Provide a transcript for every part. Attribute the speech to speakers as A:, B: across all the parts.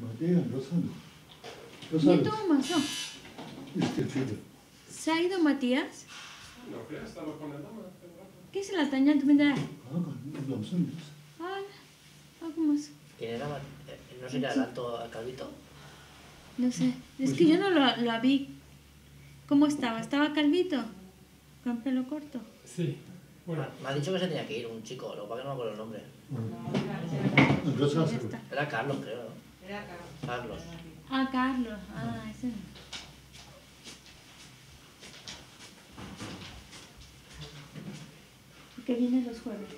A: Matías, lo sabes? Lo sabes. Nie Este chico.
B: ¿Se ha ido Matías?
C: No, que estaba con la dama.
B: ¿Qué es el atañón? ¿Tú me No, Ah, con los hombres. Ah, ¿cómo es?
A: ¿Quién era Matías? Eh, ¿No sería el alto calvito?
B: No sé. Es pues que yo no lo, había. vi. ¿Cómo estaba? ¿Estaba calvito? ¿Con pelo corto?
A: Sí. Bueno. Ah, me ha dicho que se tenía que ir un chico, lo para que no me acuerdo el nombre. Era Carlos, creo. Carlos.
B: Ah, Carlos. Ah, ese no. Porque vienen los jueves.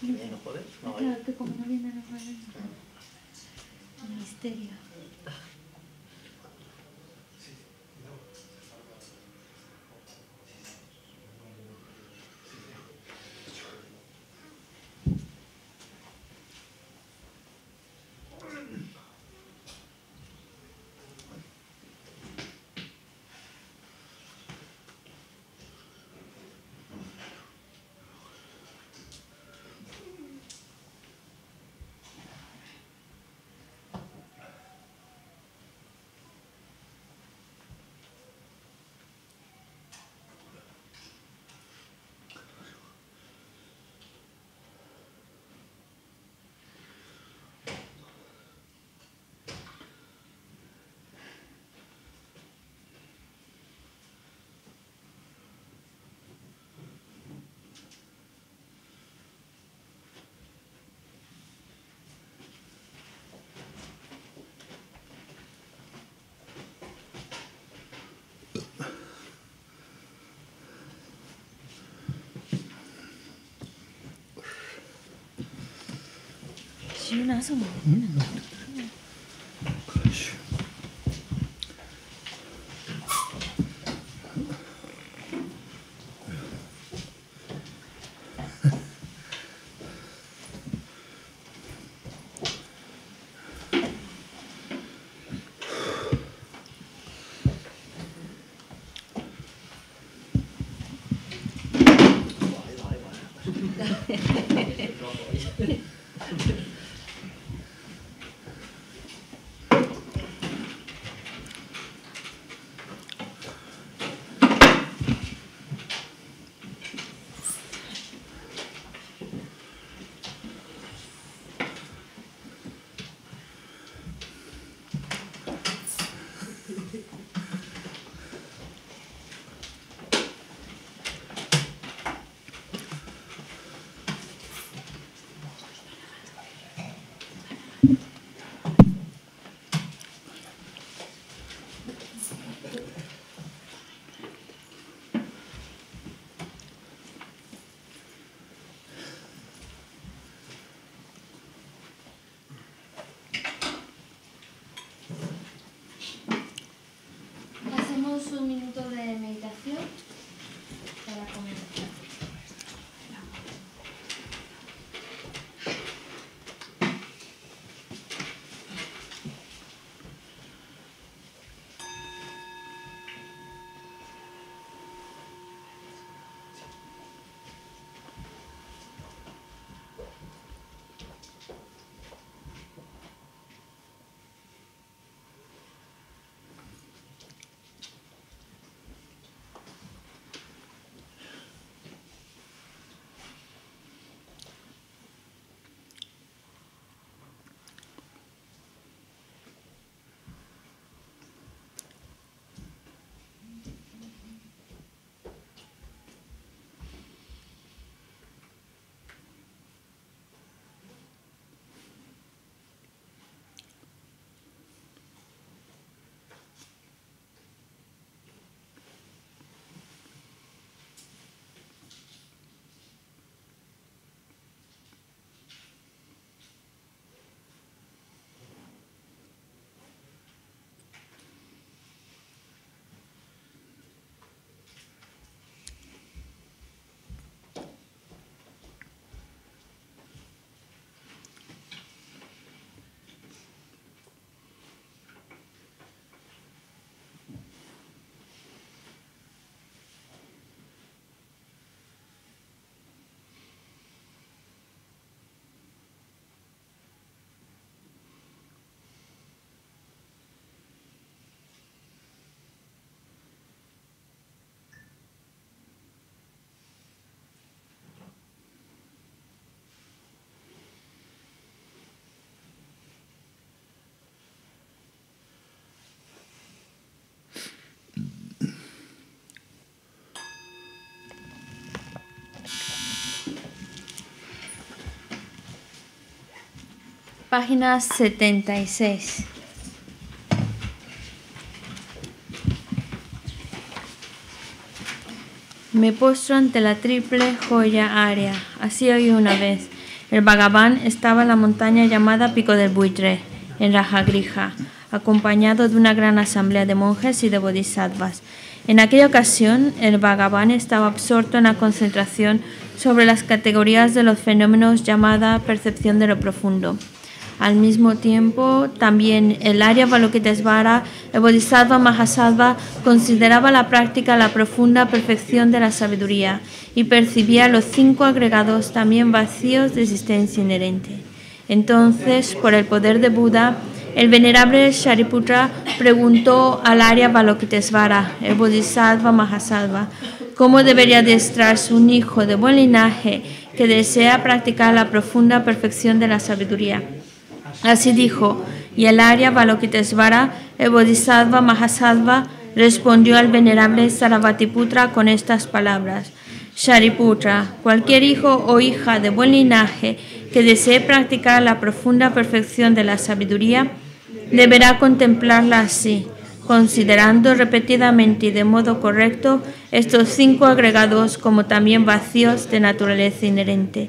B: ¿Viene
A: los jueves? No, claro,
B: que como no viene los jueves. No. Misterio. 你拿什么？Página 76. Me postro ante la triple joya área. Así hoy una vez. El vagabán estaba en la montaña llamada Pico del Buitre, en Rajagrija, acompañado de una gran asamblea de monjes y de bodhisattvas. En aquella ocasión, el vagabán estaba absorto en la concentración sobre las categorías de los fenómenos llamada percepción de lo profundo. Al mismo tiempo, también el área Balokitesvara, el Bodhisattva Mahasattva, consideraba la práctica la profunda perfección de la sabiduría y percibía los cinco agregados también vacíos de existencia inherente. Entonces, por el poder de Buda, el venerable Shariputra preguntó al área Balokitesvara, el Bodhisattva Mahasattva, cómo debería adiestrarse un hijo de buen linaje que desea practicar la profunda perfección de la sabiduría. Así dijo, y el Arya Balokitesvara, el Bodhisattva Mahasattva, respondió al venerable Sarabhatiputra con estas palabras. Shariputra, cualquier hijo o hija de buen linaje que desee practicar la profunda perfección de la sabiduría, deberá contemplarla así, considerando repetidamente y de modo correcto estos cinco agregados como también vacíos de naturaleza inherente.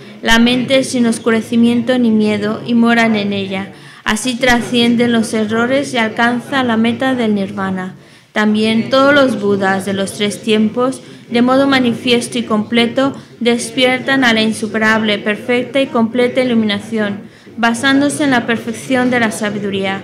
B: La mente sin oscurecimiento ni miedo y moran en ella. Así trascienden los errores y alcanza la meta del nirvana. También todos los budas de los tres tiempos, de modo manifiesto y completo, despiertan a la insuperable, perfecta y completa iluminación, basándose en la perfección de la sabiduría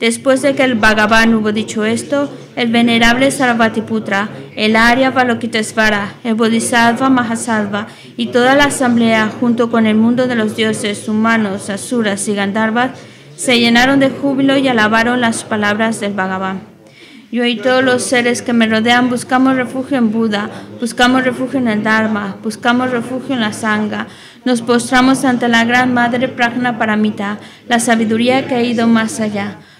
B: Después de que el Bhagavan hubo dicho esto, el venerable Sarvatiputra, el Arya Valokitesvara, el Bodhisattva Mahasattva y toda la asamblea, junto con el mundo de los dioses humanos, asuras y gandharvas, se llenaron de júbilo y alabaron las palabras del Bhagavan. Yo y todos los seres que me rodean buscamos refugio en Buda, buscamos refugio en el Dharma, buscamos refugio en la Sangha. Nos postramos ante la Gran Madre Prajna Paramita, la sabiduría que ha ido más allá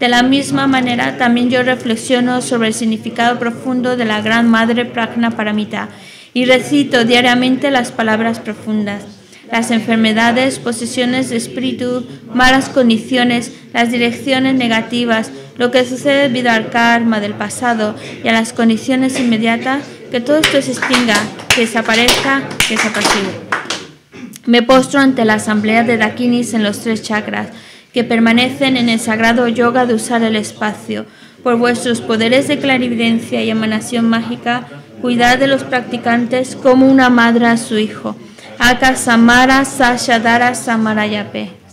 B: de la misma manera, también yo reflexiono sobre el significado profundo de la Gran Madre Pragna Paramita y recito diariamente las palabras profundas. Las enfermedades, posesiones de espíritu, malas condiciones, las direcciones negativas, lo que sucede debido al karma del pasado y a las condiciones inmediatas, que todo esto se extinga, que desaparezca, que se apague Me postro ante la asamblea de Dakinis en los tres chakras, que permanecen en el sagrado yoga de usar el espacio. Por vuestros poderes de clarividencia y emanación mágica, cuidad de los practicantes como una madre a su hijo. Aka Samara Sashadara Samarayape.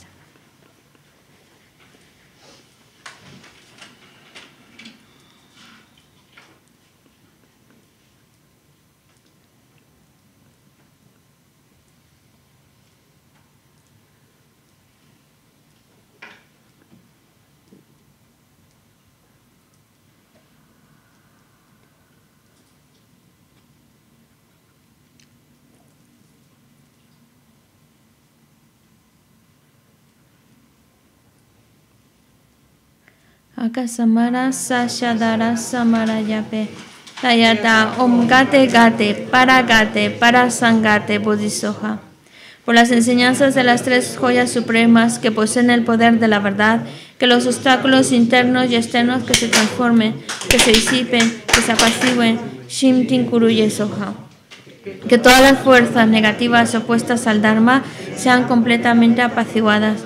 B: Akasamara Sashadara Samarayape Tayata Omgate Gate Paragate Parasangate Por las enseñanzas de las tres joyas supremas que poseen el poder de la verdad, que los obstáculos internos y externos que se transformen, que se disipen, que se apacigüen, Shim Soha, Que todas las fuerzas negativas opuestas al Dharma sean completamente apaciguadas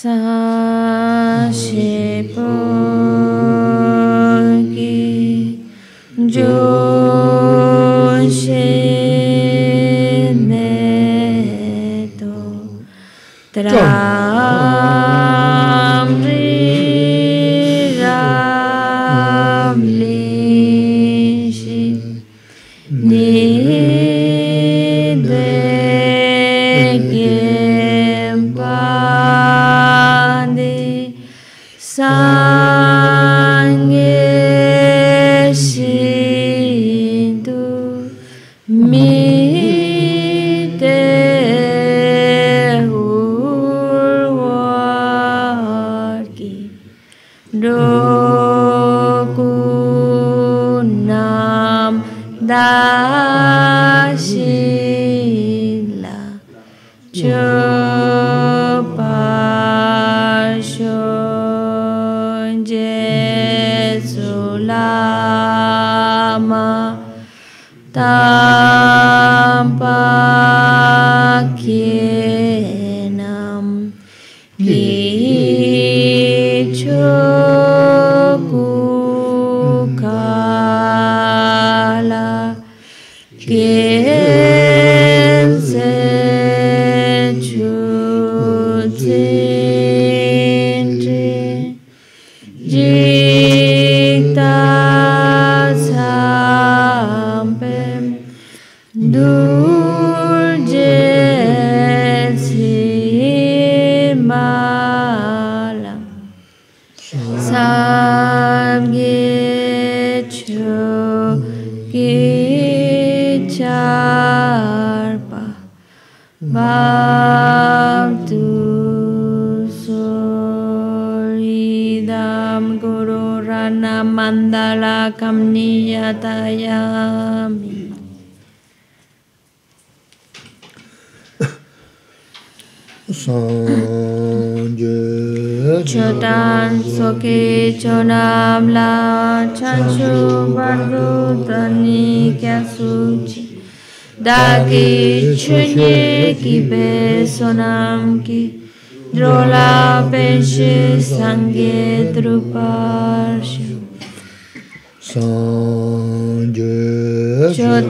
D: Sashipogi Joshi Neto Tra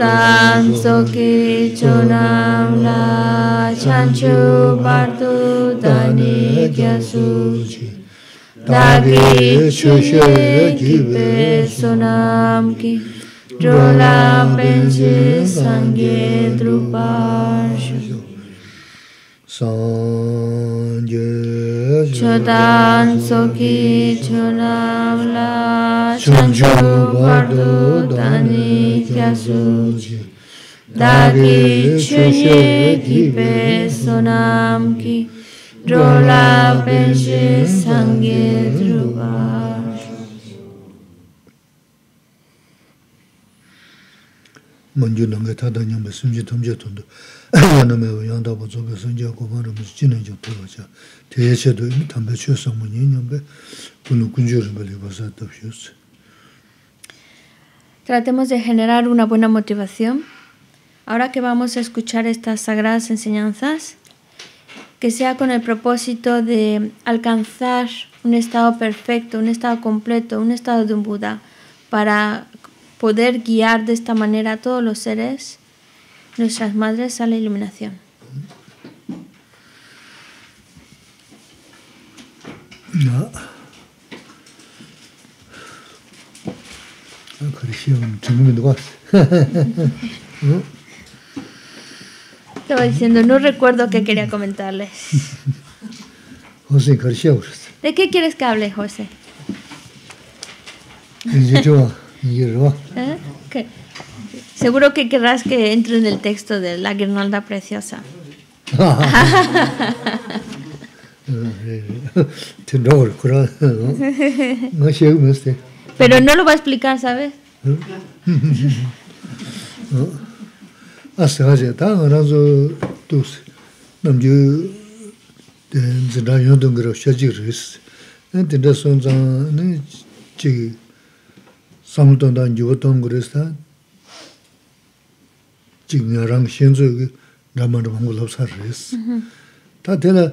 A: tam so ki cho
D: nam na chan chu par tu ta ni kya su chi ta ki chu she ki pe so nam ki tro la pen chi sang ye
A: drupar shu चदान
D: सोकी जो नाम ना
A: शुंजम
D: बरदो दानी कसुज्य
C: दगे चेहेदी पे
D: सोनाम की रोला बेजे संगे ध्रुवा
A: मंजुंगेटा दन्यम सुजि
B: Tratemos de generar una buena motivación. Ahora que vamos a escuchar estas sagradas enseñanzas, que sea con el propósito de alcanzar un estado perfecto, un estado completo, un estado de un Buda, para poder guiar de esta manera a todos los seres nuestras madres a la iluminación. Ah, no. Estaba diciendo, no recuerdo qué quería comentarles. José ¿De qué quieres que hable, José?
A: ¿Eh?
B: Seguro que querrás que entre en el texto de la guirnalda preciosa.
A: Pero
B: no lo va a explicar, ¿sabes?
A: Asa haja taa no ranzo tuksi namgyu zinda yondon de shachik resi. Tinda son zang chigi samudon dan yuwa chīngā rāṅgā shēncō yōgā rāma rāpaṅgō lopu sarā rā sā tā tēnā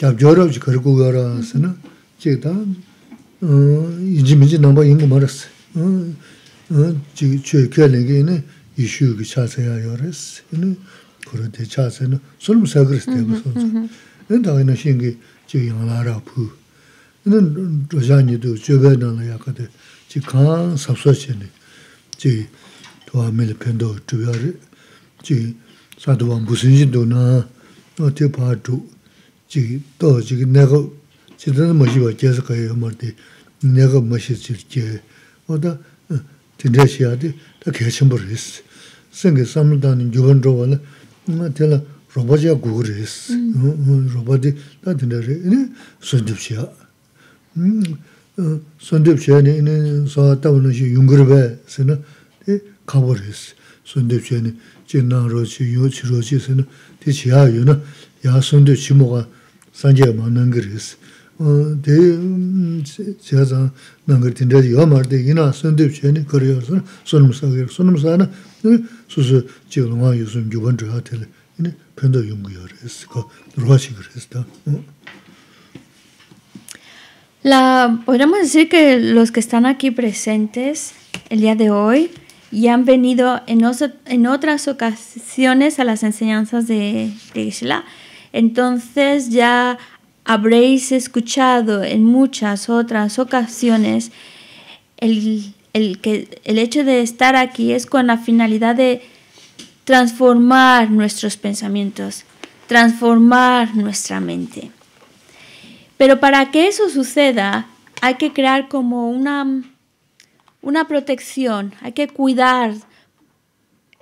A: khyāb jōrāv chī karikū gā rā sā na chī kā tá īchī mīchī nāmbā yīṅgā mā rā sā chī kio khyā nā gā yīnā yīśyū kī chāsā yā rā sā chī sādhuvāṁ 무슨 dhūnāṁ, 어떻게 pāṭu, chī tō chī gī nēkau, chī 계속 가요 bācchāsā 내가 mār tī, nēkau māshī chī dhī chāyā, o tā tindrā chāyā tī, tā kēchambara hī sī, sāṅgī sāmaṁ tāni yugaṇḍa vāla, mā tihā rōpa chāyā podríamos
B: decir que los que están aquí presentes el día de hoy, y han venido en, otras ocasiones a las enseñanzas de, Isla Entonces ya habréis escuchado en muchas otras ocasiones el, que, el hecho de estar aquí es con la finalidad de transformar nuestros pensamientos, transformar nuestra mente. Pero para que eso suceda, hay que crear como una una protección, hay que cuidar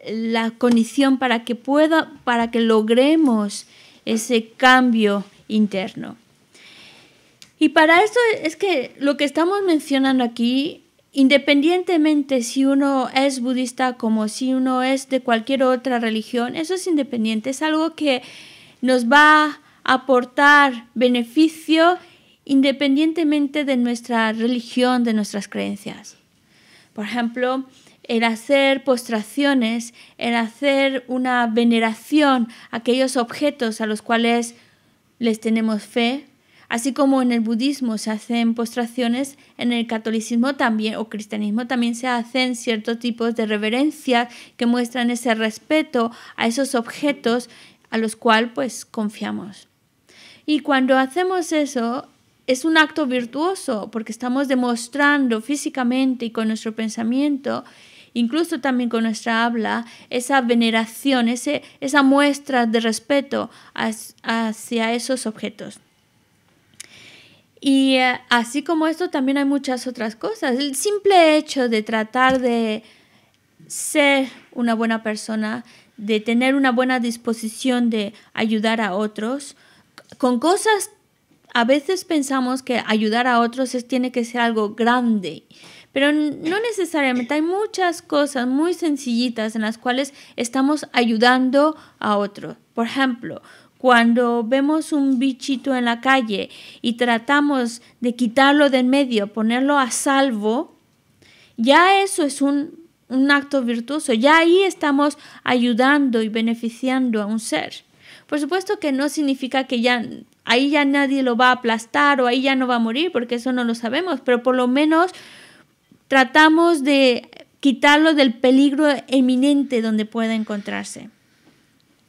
B: la condición para que pueda, para que logremos ese cambio interno. Y para eso es que lo que estamos mencionando aquí, independientemente si uno es budista como si uno es de cualquier otra religión, eso es independiente, es algo que nos va a aportar beneficio independientemente de nuestra religión, de nuestras creencias. Por ejemplo, el hacer postraciones, el hacer una veneración a aquellos objetos a los cuales les tenemos fe, así como en el budismo se hacen postraciones, en el catolicismo también o cristianismo también se hacen ciertos tipos de reverencias que muestran ese respeto a esos objetos a los cuales pues confiamos. Y cuando hacemos eso, es un acto virtuoso porque estamos demostrando físicamente y con nuestro pensamiento, incluso también con nuestra habla, esa veneración, ese, esa muestra de respeto hacia esos objetos. Y eh, así como esto, también hay muchas otras cosas. El simple hecho de tratar de ser una buena persona, de tener una buena disposición de ayudar a otros, con cosas a veces pensamos que ayudar a otros tiene que ser algo grande, pero no necesariamente. Hay muchas cosas muy sencillitas en las cuales estamos ayudando a otros. Por ejemplo, cuando vemos un bichito en la calle y tratamos de quitarlo de en medio, ponerlo a salvo, ya eso es un acto virtuoso. Ya ahí estamos ayudando y beneficiando a un ser. Por supuesto que no significa que ya ahí ya nadie lo va a aplastar o ahí ya no va a morir, porque eso no lo sabemos, pero por lo menos tratamos de quitarlo del peligro eminente donde pueda encontrarse.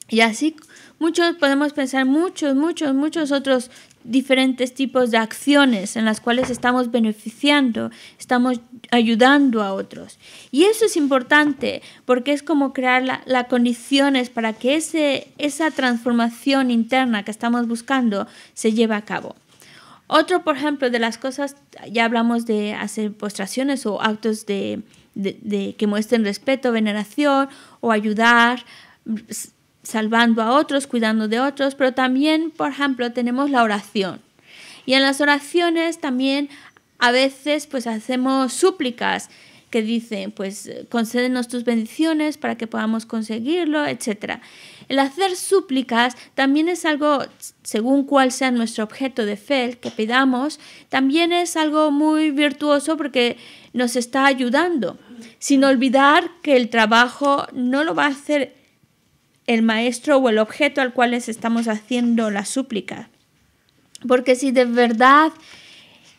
B: Y así muchos podemos pensar muchos, muchos, muchos otros diferentes tipos de acciones en las cuales estamos beneficiando, estamos ayudando a otros. Y eso es importante porque es como crear las condiciones para que ese, esa transformación interna que estamos buscando se lleve a cabo. Otro, por ejemplo, de las cosas, ya hablamos de hacer postraciones o actos de, que muestren respeto, veneración o ayudar, salvando a otros, cuidando de otros, pero también, por ejemplo, tenemos la oración. Y en las oraciones también a veces pues hacemos súplicas que dicen, pues concédenos tus bendiciones para que podamos conseguirlo, etc. El hacer súplicas también es algo, según cuál sea nuestro objeto de fe, que pidamos, también es algo muy virtuoso porque nos está ayudando, sin olvidar que el trabajo no lo va a hacer el maestro o el objeto al cual les estamos haciendo la súplica. Porque si de verdad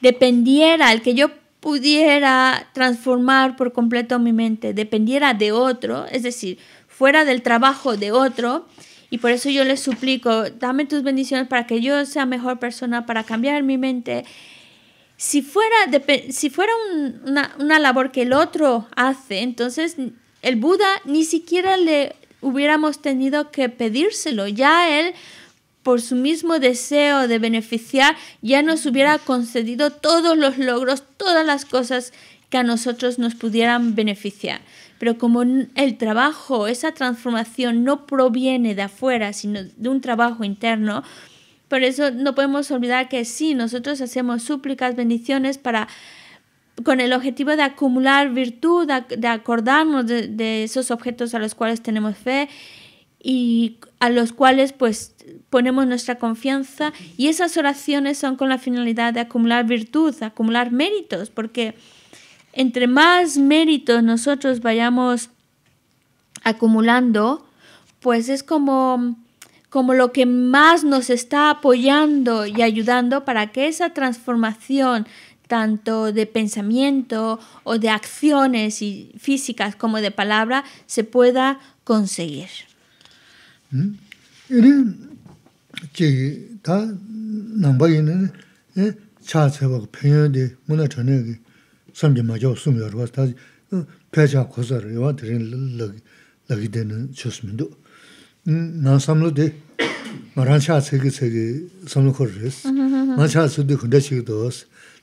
B: dependiera el que yo pudiera transformar por completo mi mente, dependiera de otro, es decir, fuera del trabajo de otro, y por eso yo les suplico, dame tus bendiciones para que yo sea mejor persona, para cambiar mi mente. Si fuera, si fuera una labor que el otro hace, entonces el Buda ni siquiera le, hubiéramos tenido que pedírselo. Ya Él, por su mismo deseo de beneficiar, ya nos hubiera concedido todos los logros, todas las cosas que a nosotros nos pudieran beneficiar. Pero como el trabajo, esa transformación no proviene de afuera, sino de un trabajo interno, por eso no podemos olvidar que sí, nosotros hacemos súplicas, bendiciones para con el objetivo de acumular virtud, de, acordarnos de, esos objetos a los cuales tenemos fe y a los cuales pues ponemos nuestra confianza y esas oraciones son con la finalidad de acumular virtud, acumular méritos, porque entre más méritos nosotros vayamos acumulando, pues es como como lo que más nos está apoyando y ayudando para que esa transformación tanto de pensamiento o de acciones y físicas como de palabra, se pueda conseguir.
A: ¿Mm?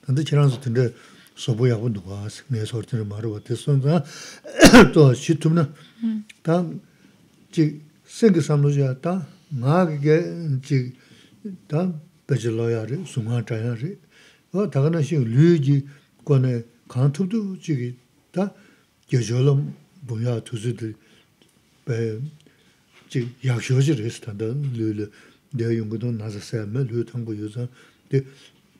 A: 근데 지난주 근데 tindrī sōbhū yaqbū ṭukhās, mē sōr tindrī mārūwa tiswā, tō shīt tūmna, tāng, jīg, sīng kī sāmru juya, tāng, ngā kī 여절음 jīg, tāng, bējirlau ya rī, sūngā jā ya 매 tāng, tāg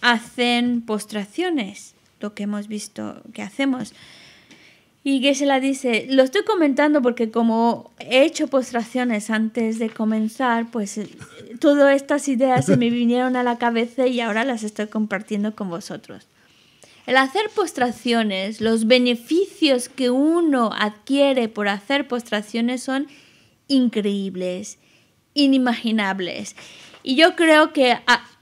B: hacen postraciones, lo que hemos visto que hacemos. Y que se la dice, lo estoy comentando porque como he hecho postraciones antes de comenzar, pues eh, todas estas ideas se me vinieron a la cabeza y ahora las estoy compartiendo con vosotros. El hacer postraciones, los beneficios que uno adquiere por hacer postraciones son increíbles, inimaginables. Y yo creo que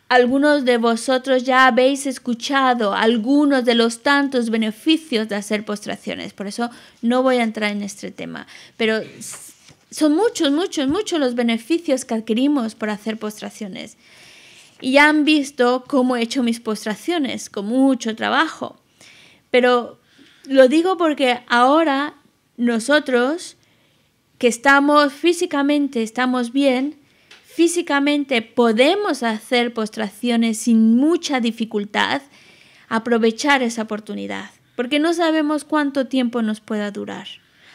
B: algunos de vosotros ya habéis escuchado algunos de los tantos beneficios de hacer postraciones, por eso no voy a entrar en este tema, pero son muchos, muchos, muchos los beneficios que adquirimos por hacer postraciones. Y ya han visto cómo he hecho mis postraciones, con mucho trabajo. Pero lo digo porque ahora nosotros, que estamos físicamente, estamos bien, físicamente podemos hacer postraciones sin mucha dificultad, aprovechar esa oportunidad, porque no sabemos cuánto tiempo nos pueda durar.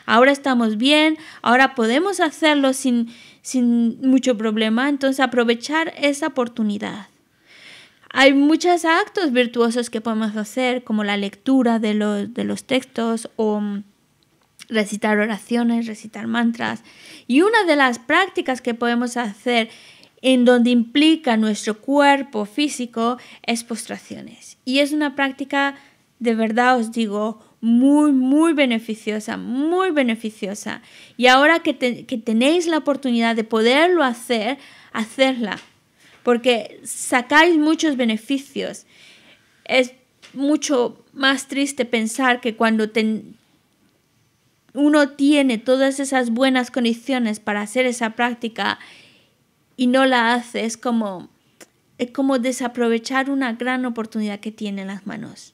B: Ahora estamos bien, ahora podemos hacerlo sin, sin mucho problema, entonces aprovechar esa oportunidad. Hay muchos actos virtuosos que podemos hacer, como la lectura de los, de los textos o recitar oraciones, recitar mantras. Y una de las prácticas que podemos hacer en donde implica nuestro cuerpo físico es postraciones. Y es una práctica, de verdad os digo, muy, muy beneficiosa, muy beneficiosa. Y ahora que, tenéis la oportunidad de poderlo hacer, hacerla, porque sacáis muchos beneficios. Es mucho más triste pensar que cuando tenéis uno tiene todas esas buenas condiciones para hacer esa práctica y no la hace, es como, es como desaprovechar una gran oportunidad que tiene en las manos.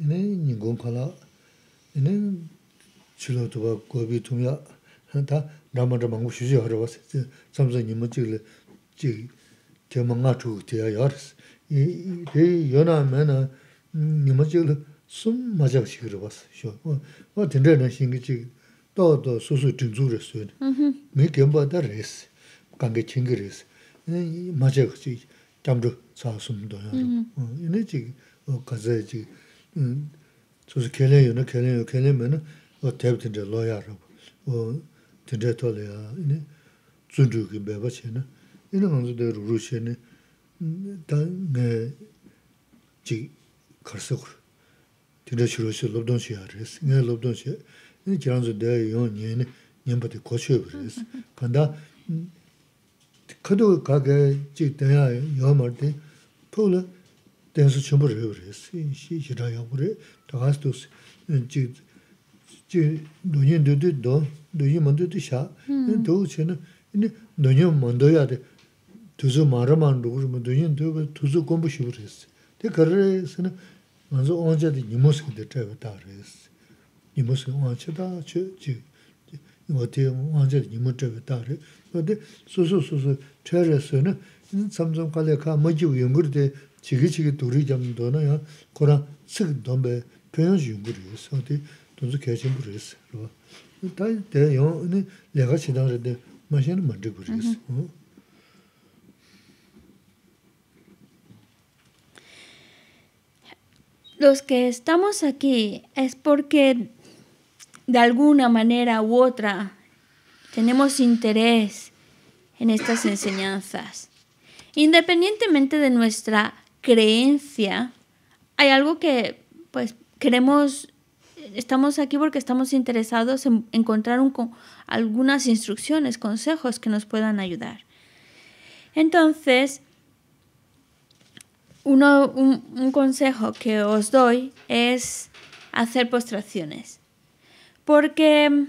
A: 이네 인공 컬러 이네 줄어도 봐 고비 투야 한다 남아도 망고 쉬지 하러 왔어 점점 님 찍을 지 대망아 주 돼야 열스 이대 연하면은 님 찍을 숨 맞아 식으로 봤어 뭐 된다는 신기지 찍 또또 소소 진주랬어요 메 겸바다 레스 관계 친구랬어 이 맞아 그지 잠도 자숨도요 이네 찍 가자 찍 음. su kele yu kele yu kele me na, o teb tindra loya rabo. O tindra to le ya zundru yu ki beba che na. I na anzu de ruru she ne, ta nga ye chik karsukru. shiro shi ya res, de yu yu res. Kanda, yu de, 댄스 sō chōmbō rō yō 그래 다가스도 yō shi hirā yō rō rē, tō kāsi tō 돼. yō chī duñiān dō yō dō, duñiān māndō yō dō shā, yō dō uchī nō, 다 nī duñiān māndō yā dō, tu zō mārā māndō yō rō, duñiān dō tu zō gōmbō shō rō rē sō.
B: Los que estamos aquí es porque de alguna manera u otra tenemos interés en estas enseñanzas. Independientemente de nuestra creencia, hay algo que pues queremos, estamos aquí porque estamos interesados en encontrar un, algunas instrucciones, consejos que nos puedan ayudar. Entonces, un, un consejo que os doy es hacer postraciones. Porque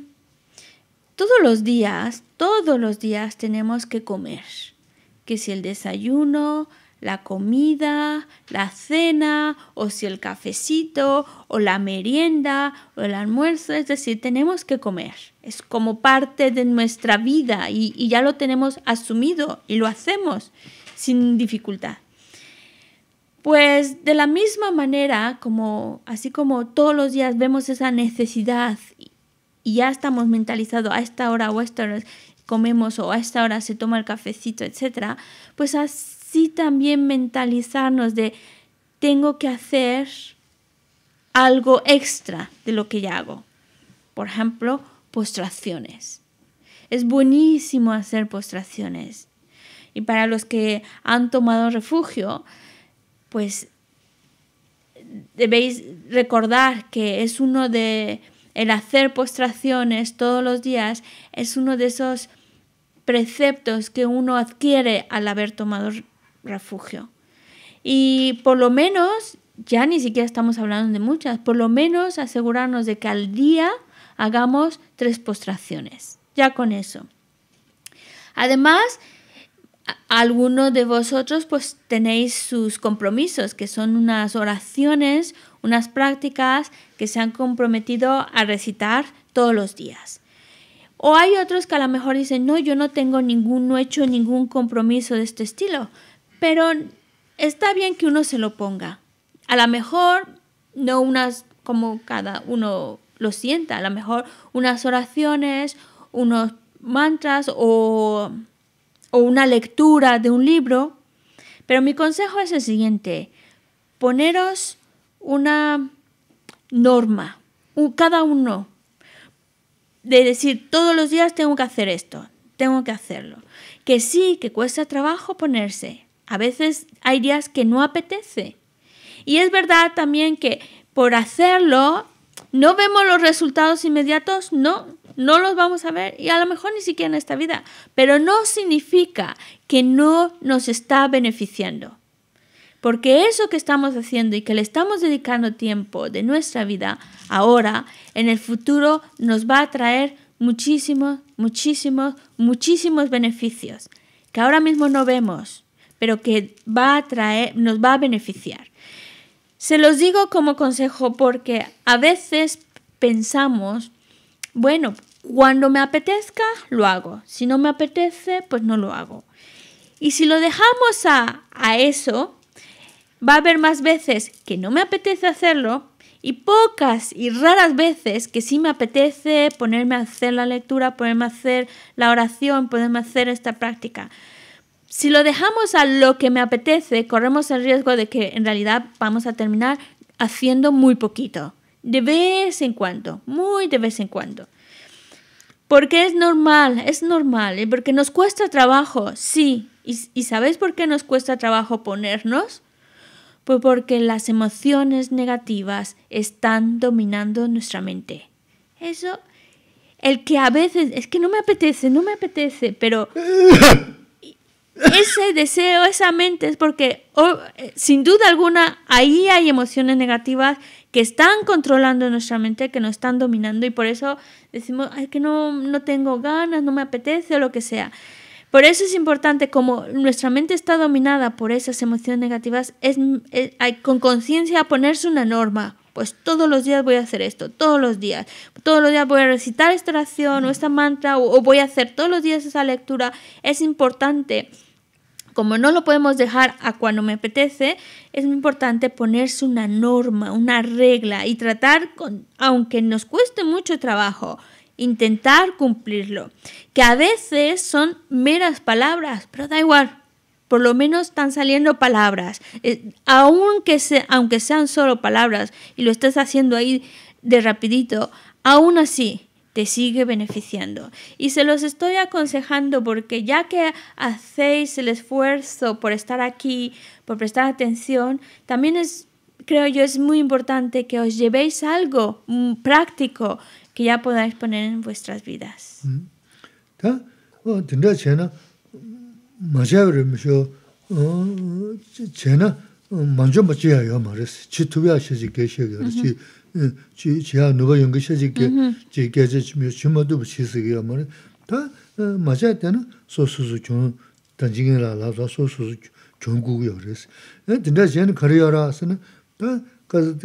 B: todos los días, todos los días tenemos que comer. Que si el desayuno, la comida, la cena, o si el cafecito, o la merienda, o el almuerzo, es decir, tenemos que comer. Es como parte de nuestra vida y, ya lo tenemos asumido y lo hacemos sin dificultad. Pues de la misma manera, como, así como todos los días vemos esa necesidad y, ya estamos mentalizados a esta hora o a esta hora comemos o a esta hora se toma el cafecito, etc., pues así sí también mentalizarnos de tengo que hacer algo extra de lo que ya hago. Por ejemplo, postraciones. Es buenísimo hacer postraciones. Y para los que han tomado refugio, pues debéis recordar que es uno de el hacer postraciones todos los días es uno de esos preceptos que uno adquiere al haber tomado refugio. Y por lo menos, ya ni siquiera estamos hablando de muchas, por lo menos asegurarnos de que al día hagamos tres postraciones, ya con eso. Además, algunos de vosotros pues tenéis sus compromisos, que son unas oraciones, unas prácticas que se han comprometido a recitar todos los días. O hay otros que a lo mejor dicen, no, yo no tengo ningún, no he hecho ningún compromiso de este estilo, pero está bien que uno se lo ponga. A lo mejor no unas como cada uno lo sienta, a lo mejor unas oraciones, unos mantras o, o una lectura de un libro. Pero mi consejo es el siguiente, poneros una norma, cada uno, de decir todos los días tengo que hacer esto, tengo que hacerlo. Que sí, que cuesta trabajo ponerse, a veces hay días que no apetece. Y es verdad también que por hacerlo no vemos los resultados inmediatos, no, no los vamos a ver y a lo mejor ni siquiera en esta vida, pero no significa que no nos está beneficiando. Porque eso que estamos haciendo y que le estamos dedicando tiempo de nuestra vida ahora, en el futuro nos va a traer muchísimos, muchísimos, muchísimos beneficios que ahora mismo no vemos pero que va a traer, nos va a beneficiar. Se los digo como consejo porque a veces pensamos, bueno, cuando me apetezca, lo hago. Si no me apetece, pues no lo hago. Y si lo dejamos a, a eso, va a haber más veces que no me apetece hacerlo y pocas y raras veces que sí me apetece ponerme a hacer la lectura, ponerme a hacer la oración, ponerme a hacer esta práctica si lo dejamos a lo que me apetece, corremos el riesgo de que en realidad vamos a terminar haciendo muy poquito, de vez en cuando, muy de vez en cuando. Porque es normal, es normal, ¿eh? porque nos cuesta trabajo, sí. ¿Y, ¿Y sabéis por qué nos cuesta trabajo ponernos? Pues porque las emociones negativas están dominando nuestra mente. Eso, el que a veces, es que no me apetece, no me apetece, pero... ese deseo, esa mente, es porque eh, sin duda alguna ahí hay emociones negativas que están controlando nuestra mente, que nos están dominando y por eso decimos, ay, que no, no tengo ganas, no me apetece o lo que sea. Por eso es importante, como nuestra mente está dominada por esas emociones negativas, es, con conciencia ponerse una norma. Pues todos los días voy a hacer esto, todos los días. Todos los días voy a recitar esta oración o esta mantra o voy a hacer todos los días esa lectura. Es importante como no lo podemos dejar a cuando me apetece, es muy importante ponerse una norma, una regla y tratar, con, aunque nos cueste mucho trabajo, intentar cumplirlo. Que a veces son meras palabras, pero da igual. Por lo menos están saliendo palabras. Eh, aunque, aunque sean solo palabras y lo estés haciendo ahí de rapidito, aún así te sigue beneficiando. Y se los estoy aconsejando porque ya que hacéis el esfuerzo por estar aquí, por prestar atención, también es, creo yo, es muy importante que os llevéis algo mm, práctico que ya podáis poner en vuestras vidas.
A: chi chiya nuga yunga shaji ge chi geja chi miyo shimadu 다 chi sige ya mara ta machaya tena so susu chung tanjige la la zwa so susu chung gugu ya res dinda zhen kari ya ra asana ta kaza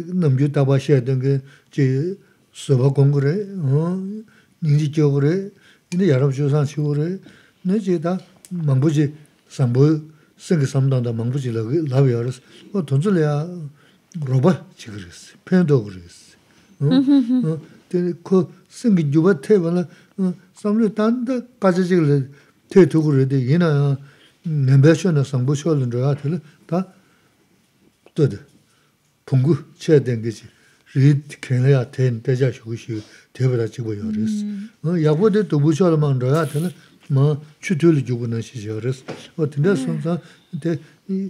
A: o 로바 지그르스 편도 그르스 응 근데 그 승기 주바 태발 삼르 단다 가지지를 태 두그르데 이나 멤버션의 상부셔는 줘야 되는 다 뜨드 쳐야 된 거지 리트 캔야 된 대자 쉬고시 대보다 지고 요르스 어 야보데 또 부셔만 줘야 되는 뭐 추틀 주고는 시저르스 어 근데 선사 근데 이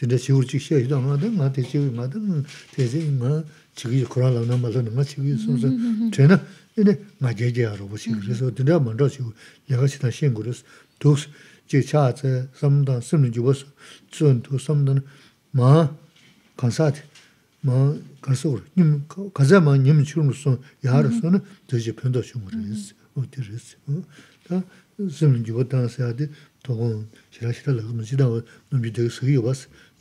A: dinda shivur chik shiya yidwa ma dhan, ma dhe shivu ma dhan, dhe zi ma chigi kura la nama la nama shivu yu sunsa, chayna, yini ma jay jaya rupu shivu, riso dinda ma dhaw shivu, yaga shidan shen gu rus, duks chi cha tse samdhan simni jibwa su, tsun tu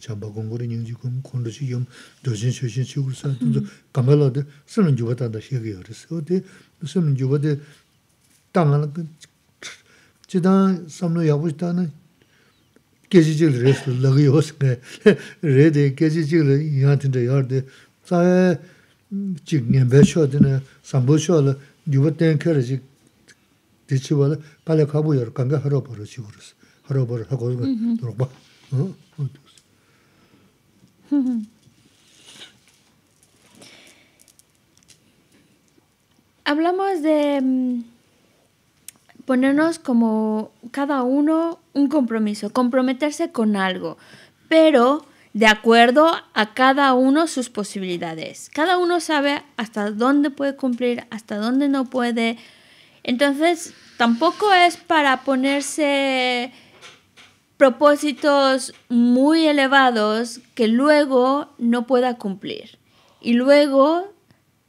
A: chāmbā gōnggōrī nyingzī kōm kōndō shī yōm dōshīn shōshīn shīgur sā tō tō kāngā lō tō sēmī jūba tāndā shē kī yō rī sō tē sēmī jūba tē tā ngā lō chī tā sām lō yā būshī tā
B: Hablamos de mm, ponernos como cada uno un compromiso, comprometerse con algo, pero de acuerdo a cada uno sus posibilidades. Cada uno sabe hasta dónde puede cumplir, hasta dónde no puede. Entonces, tampoco es para ponerse propósitos muy elevados que luego no pueda cumplir y luego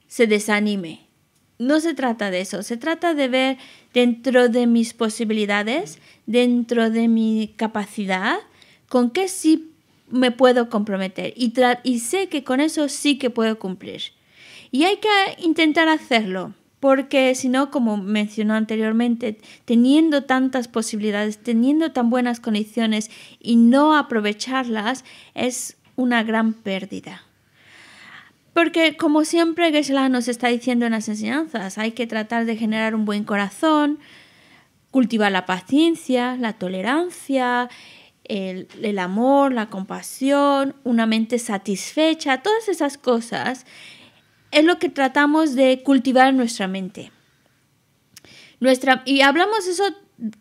B: se desanime. No se trata de eso, se trata de ver dentro de mis posibilidades, dentro de mi capacidad, con qué sí me puedo comprometer y, y sé que con eso sí que puedo cumplir. Y hay que intentar hacerlo porque si no, como mencionó anteriormente, teniendo tantas posibilidades, teniendo tan buenas condiciones y no aprovecharlas es una gran pérdida. Porque como siempre Geshe-la nos está diciendo en las enseñanzas, hay que tratar de generar un buen corazón, cultivar la paciencia, la tolerancia, el, el, amor, la compasión, una mente satisfecha, todas esas cosas es lo que tratamos de cultivar en nuestra mente. y hablamos de eso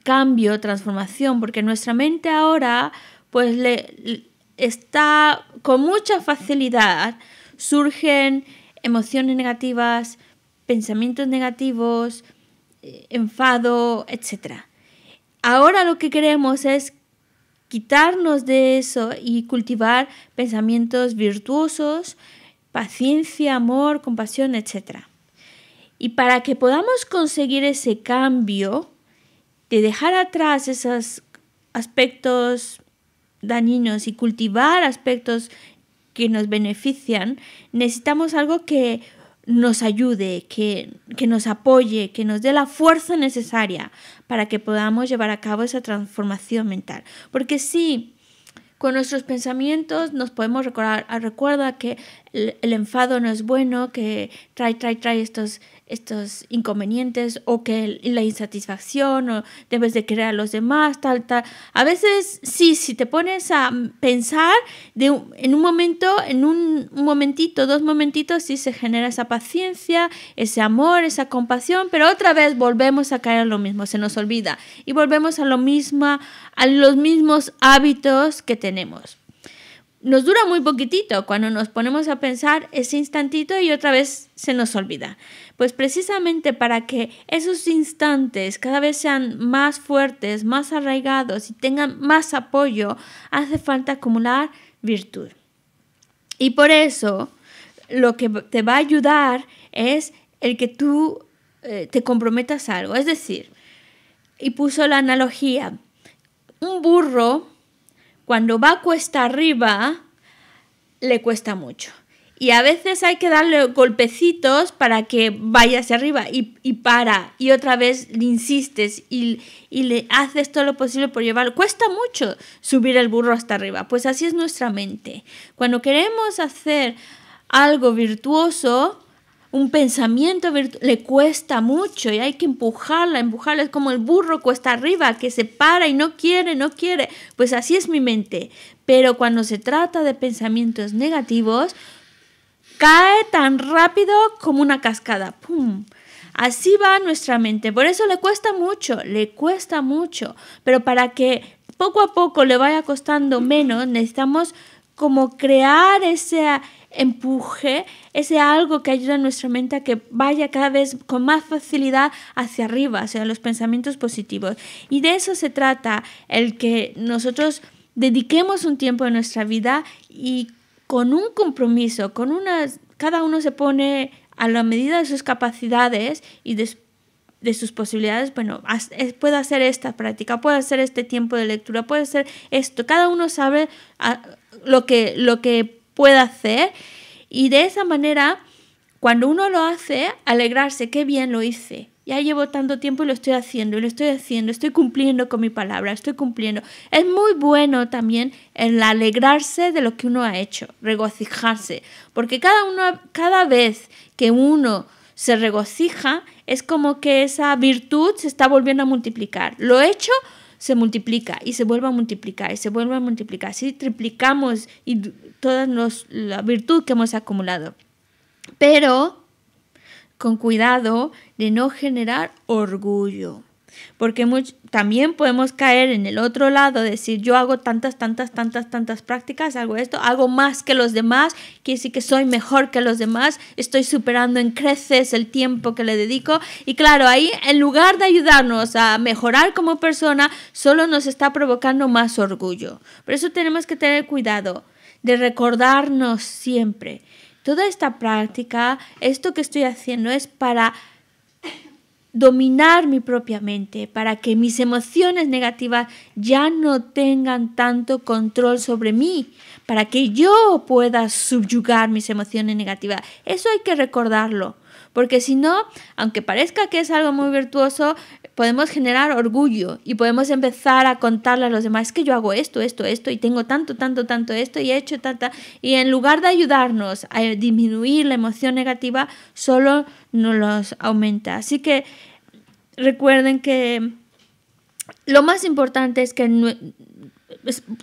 B: cambio, transformación, porque nuestra mente ahora pues está con mucha facilidad surgen emociones negativas, pensamientos negativos, enfado, etc. Ahora lo que queremos es quitarnos de eso y cultivar pensamientos virtuosos, paciencia, amor, compasión, etc. Y para que podamos conseguir ese cambio de dejar atrás esos aspectos dañinos y cultivar aspectos que nos benefician, necesitamos algo que nos ayude, que, nos apoye, que nos dé la fuerza necesaria para que podamos llevar a cabo esa transformación mental. Porque si... Con nuestros pensamientos nos podemos recordar, ah, recuerda que el, el enfado no es bueno, que trae, trae, trae estos estos inconvenientes o que la insatisfacción o debes de querer a los demás, tal, tal. A veces sí, si te pones a pensar de, en un momento, en un, momentito, dos momentitos, sí se genera esa paciencia, ese amor, esa compasión, pero otra vez volvemos a caer en lo mismo, se nos olvida y volvemos a lo mismo, a los mismos hábitos que tenemos nos dura muy poquitito. Cuando nos ponemos a pensar ese instantito y otra vez se nos olvida. Pues precisamente para que esos instantes cada vez sean más fuertes, más arraigados y tengan más apoyo, hace falta acumular virtud. Y por eso lo que te va a ayudar es el que tú eh, te comprometas algo. Es decir, y puso la analogía, un burro cuando va cuesta arriba, le cuesta mucho. Y a veces hay que darle golpecitos para que vaya hacia arriba y, para. Y otra vez le insistes y, y, le haces todo lo posible por llevarlo. Cuesta mucho subir el burro hasta arriba. Pues así es nuestra mente. Cuando queremos hacer algo virtuoso, un pensamiento le cuesta mucho y hay que empujarla, empujarla. Es como el burro cuesta arriba que se para y no quiere, no quiere. Pues así es mi mente. Pero cuando se trata de pensamientos negativos, cae tan rápido como una cascada. ¡Pum! Así va nuestra mente. Por eso le cuesta mucho, le cuesta mucho. Pero para que poco a poco le vaya costando menos, necesitamos como crear ese empuje, ese algo que ayuda a nuestra mente a que vaya cada vez con más facilidad hacia arriba, hacia los pensamientos positivos. Y de eso se trata, el que nosotros dediquemos un tiempo de nuestra vida y con un compromiso, con una, cada uno se pone a la medida de sus capacidades y de sus posibilidades, bueno, eh, puede hacer esta práctica, puede hacer este tiempo de lectura, puede ser esto. Cada uno sabe ah, lo, que, lo que pueda hacer y de esa manera, cuando uno lo hace, alegrarse, qué bien lo hice. Ya llevo tanto tiempo y lo estoy haciendo, y lo estoy haciendo, estoy cumpliendo con mi palabra, estoy cumpliendo. Es muy bueno también el alegrarse de lo que uno ha hecho, regocijarse, porque cada, uno, cada vez que uno se regocija, es como que esa virtud se está volviendo a multiplicar. Lo he hecho, se multiplica y se vuelve a multiplicar y se vuelve a multiplicar. Si triplicamos y toda la virtud que hemos acumulado. Pero con cuidado de no generar orgullo porque también podemos caer en el otro lado, decir yo hago tantas, tantas, tantas, tantas prácticas, hago esto, hago más que los demás, quiere decir que soy mejor que los demás, estoy superando en creces el tiempo que le dedico y claro, ahí en lugar de ayudarnos a mejorar como persona, solo nos está provocando más orgullo. Por eso tenemos que tener cuidado de recordarnos siempre. Toda esta práctica, esto que estoy haciendo es para dominar mi propia mente, para que mis emociones negativas ya no tengan tanto control sobre mí, para que yo pueda subyugar mis emociones negativas. Eso hay que recordarlo porque si no, aunque parezca que es algo muy virtuoso, podemos generar orgullo y podemos empezar a contarle a los demás, que yo hago esto, esto, esto, y tengo tanto, tanto, tanto esto, y he hecho tanta, y en lugar de ayudarnos a disminuir la emoción negativa, solo nos los aumenta. Así que recuerden que lo más importante es que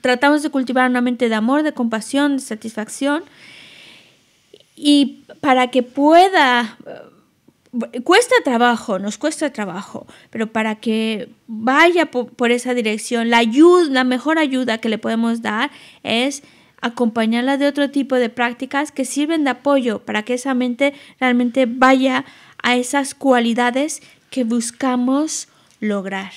B: tratamos de cultivar una mente de amor, de compasión, de satisfacción y para que pueda, cuesta trabajo, nos cuesta trabajo, pero para que vaya por, esa dirección, la, ayuda, la mejor ayuda que le podemos dar es acompañarla de otro tipo de prácticas que sirven de apoyo para que esa mente realmente vaya a esas cualidades que buscamos lograr.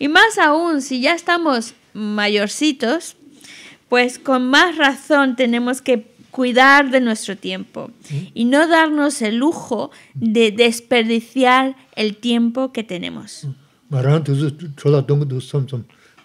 B: Y más aún si ya estamos mayorcitos, pues con más razón tenemos que cuidar de nuestro tiempo y no darnos el lujo de desperdiciar el tiempo que tenemos.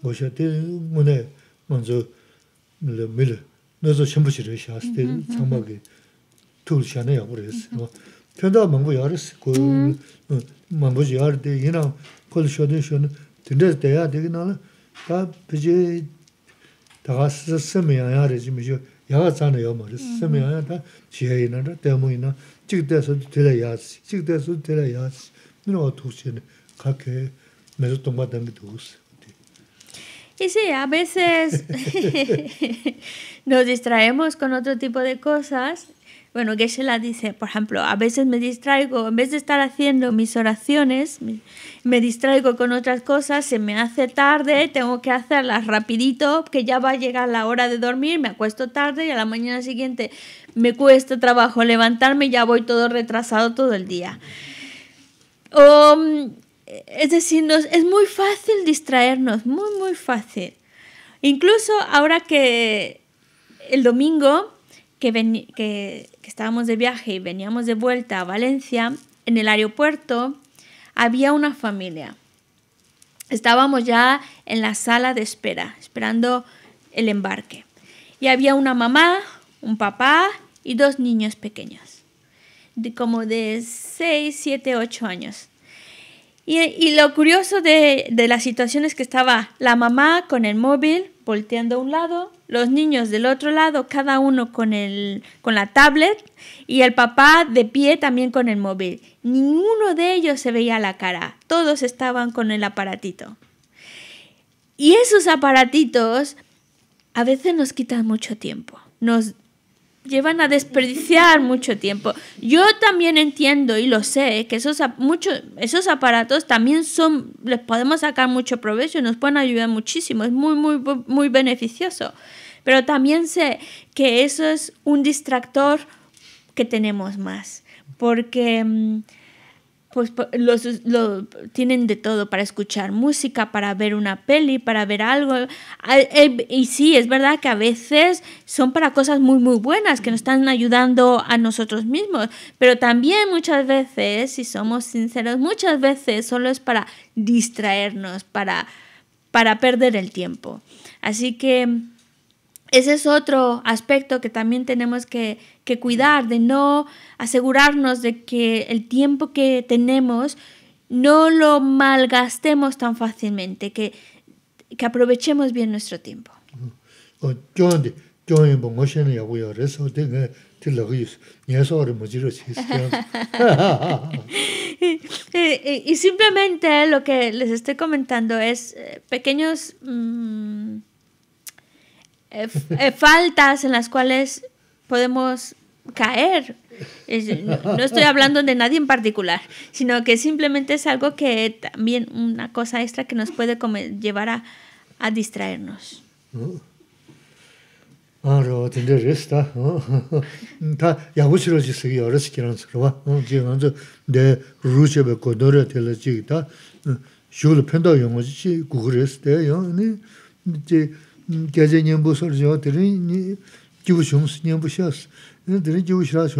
A: 모셔 문에 먼저 밀 밀. 너도 전부 싫어 샤스 때 참막이 둘샤네 아버렸어. 편다 망고 열대 이나 콜쇼데 셔는 근데 대야 되기는 다 비제 다가 쓰면 안 하지 미죠. 야가 자네 지혜이나 찍대서 들어야 찍대서 들어야. 너도 도시네 가게 매도 동반된 게 도스.
B: Y sí, a veces nos distraemos con otro tipo de cosas. Bueno, la dice, por ejemplo, a veces me distraigo, en vez de estar haciendo mis oraciones, me distraigo con otras cosas, se me hace tarde, tengo que hacerlas rapidito, que ya va a llegar la hora de dormir, me acuesto tarde y a la mañana siguiente me cuesta trabajo levantarme, ya voy todo retrasado todo el día. O... Mm, es decir, nos, es muy fácil distraernos, muy, muy fácil. Incluso ahora que el domingo que, estábamos de viaje y veníamos de vuelta a Valencia, en el aeropuerto había una familia. Estábamos ya en la sala de espera, esperando el embarque. Y había una mamá, un papá y dos niños pequeños, de como de 6, 7, 8 años. Y, lo curioso de, de la situación es que estaba la mamá con el móvil volteando a un lado, los niños del otro lado, cada uno con, con la tablet y el papá de pie también con el móvil. Ninguno de ellos se veía la cara, todos estaban con el aparatito. Y esos aparatitos a veces nos quitan mucho tiempo, nos llevan a desperdiciar mucho tiempo. Yo también entiendo y lo sé que esos, muchos esos aparatos también son, les podemos sacar mucho provecho, nos pueden ayudar muchísimo, es muy, muy, muy beneficioso. Pero también sé que eso es un distractor que tenemos más, porque mm, pues los, tienen de todo para escuchar música, para ver una peli, para ver algo. Ah, eh, y sí, es verdad que a veces son para cosas muy, muy buenas, que nos están ayudando a nosotros mismos, pero también muchas veces, si somos sinceros, muchas veces solo es para distraernos, para, para perder el tiempo. Así que ese es otro aspecto que también tenemos que que cuidar, de no asegurarnos de que el tiempo que tenemos no lo malgastemos tan fácilmente, que, que aprovechemos bien nuestro tiempo. y, simplemente lo que les estoy comentando es pequeños faltas en las cuales podemos caer. Es, no, estoy hablando de nadie en particular, sino que simplemente es algo que también una cosa extra que nos puede llevar a, distraernos.
A: Ahora aro tende resta ta yagushiro ji sigi yoris kiran sirwa ji ganzo de ruche be kodore tele ji ta shul pendo yongo ji gugres de yo ni ji geje nyembo sor jo teri ni jibu shums nyembo shas si les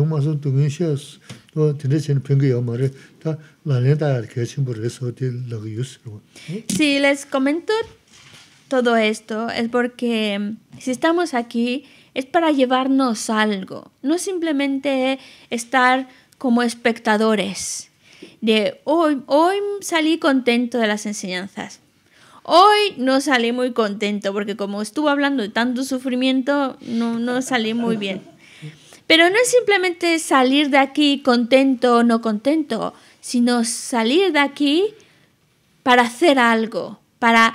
B: comento todo esto es porque em, si estamos aquí es para llevarnos algo, no simplemente estar como espectadores de hoy, hoy salí contento de las enseñanzas. Hoy no salí muy contento porque como estuvo hablando de tanto sufrimiento, no, no salí muy bien. Pero no es simplemente salir de aquí contento o no contento, sino salir de aquí para hacer algo, para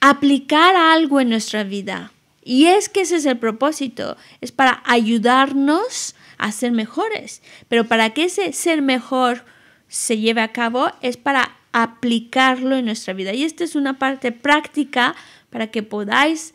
B: aplicar algo en nuestra vida. Y es que ese es el propósito, es para ayudarnos a ser mejores. Pero para que ese ser mejor se lleve a cabo es para aplicarlo en nuestra vida. Y esta es una parte práctica para que podáis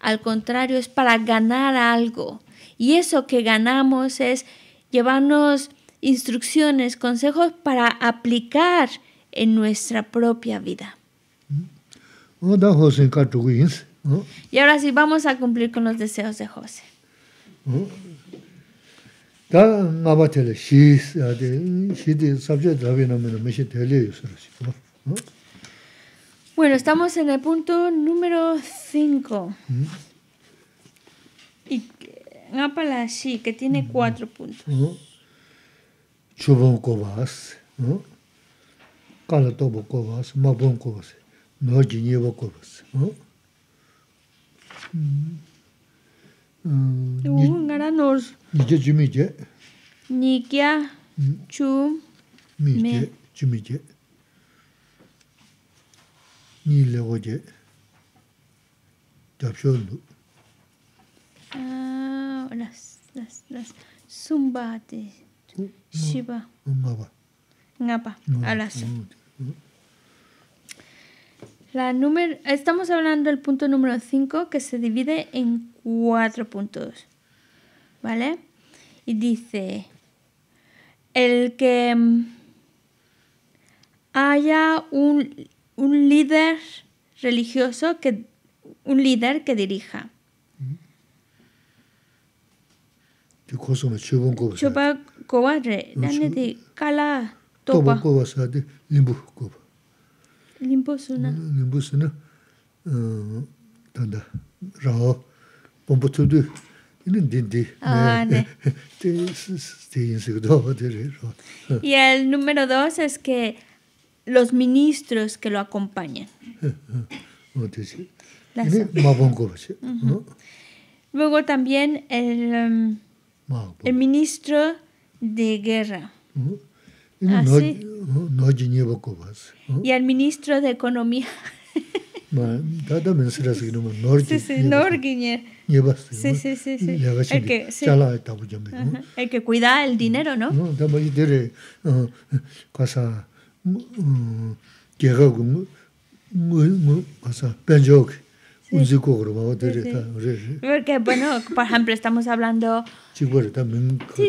B: Al contrario, es para ganar algo. Y eso que ganamos es llevarnos instrucciones, consejos para aplicar en nuestra propia vida.
A: Mm-hmm. Oh, oh.
B: Y ahora sí, vamos a cumplir con los deseos de José. Oh. Bueno, estamos en el punto número 5. Y Y sí que tiene cuatro puntos.
A: Chubon ¿no? Kalatobo Kobas, Mabon Kobas, Nojinibo Un
B: Ngaranos.
A: Nije Chumije.
B: Nikia Chum. Mije
A: Chumije ni le oye.
B: ah las las las zumba shiba ngapa ngapa alas la número estamos hablando del punto número 5 que se divide en cuatro puntos ¿vale? Y dice el que haya un un líder religioso que un líder que dirija. Chupa kowa re, dane de kala topa. Topa
A: kowa sa de limbo kowa.
B: Limbo suna.
A: Limbo suna, tanda, rao, pompo tudu, inin dindi. Ah, ne.
B: Te yin
A: se kudawa de re
B: Y el número dos es que los ministros que lo acompañan. Luego también el, um, el ministro de guerra. Y ah, el ministro de economía. sí, El que, sí. el que cuida el dinero, ¿no?
A: Porque
B: bueno, por ejemplo, estamos hablando... Sí,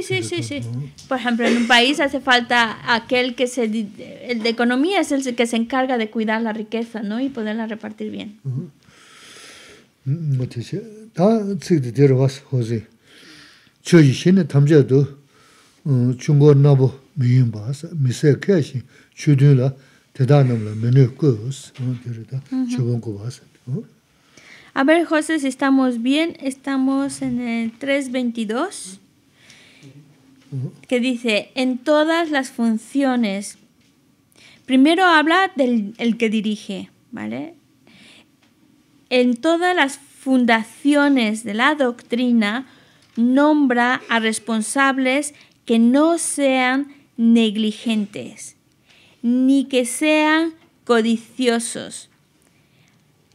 B: sí, sí, sí. Por ejemplo, en un país hace falta aquel que se... El de economía es el que se encarga de cuidar la riqueza, ¿no? Y poderla repartir bien.
A: Sí,
B: a ver, José, si estamos bien, estamos en el 322, que dice, en todas las funciones. Primero habla del que dirige, ¿vale? En todas las fundaciones de la doctrina, nombra a responsables que no sean negligentes, ni que sean codiciosos,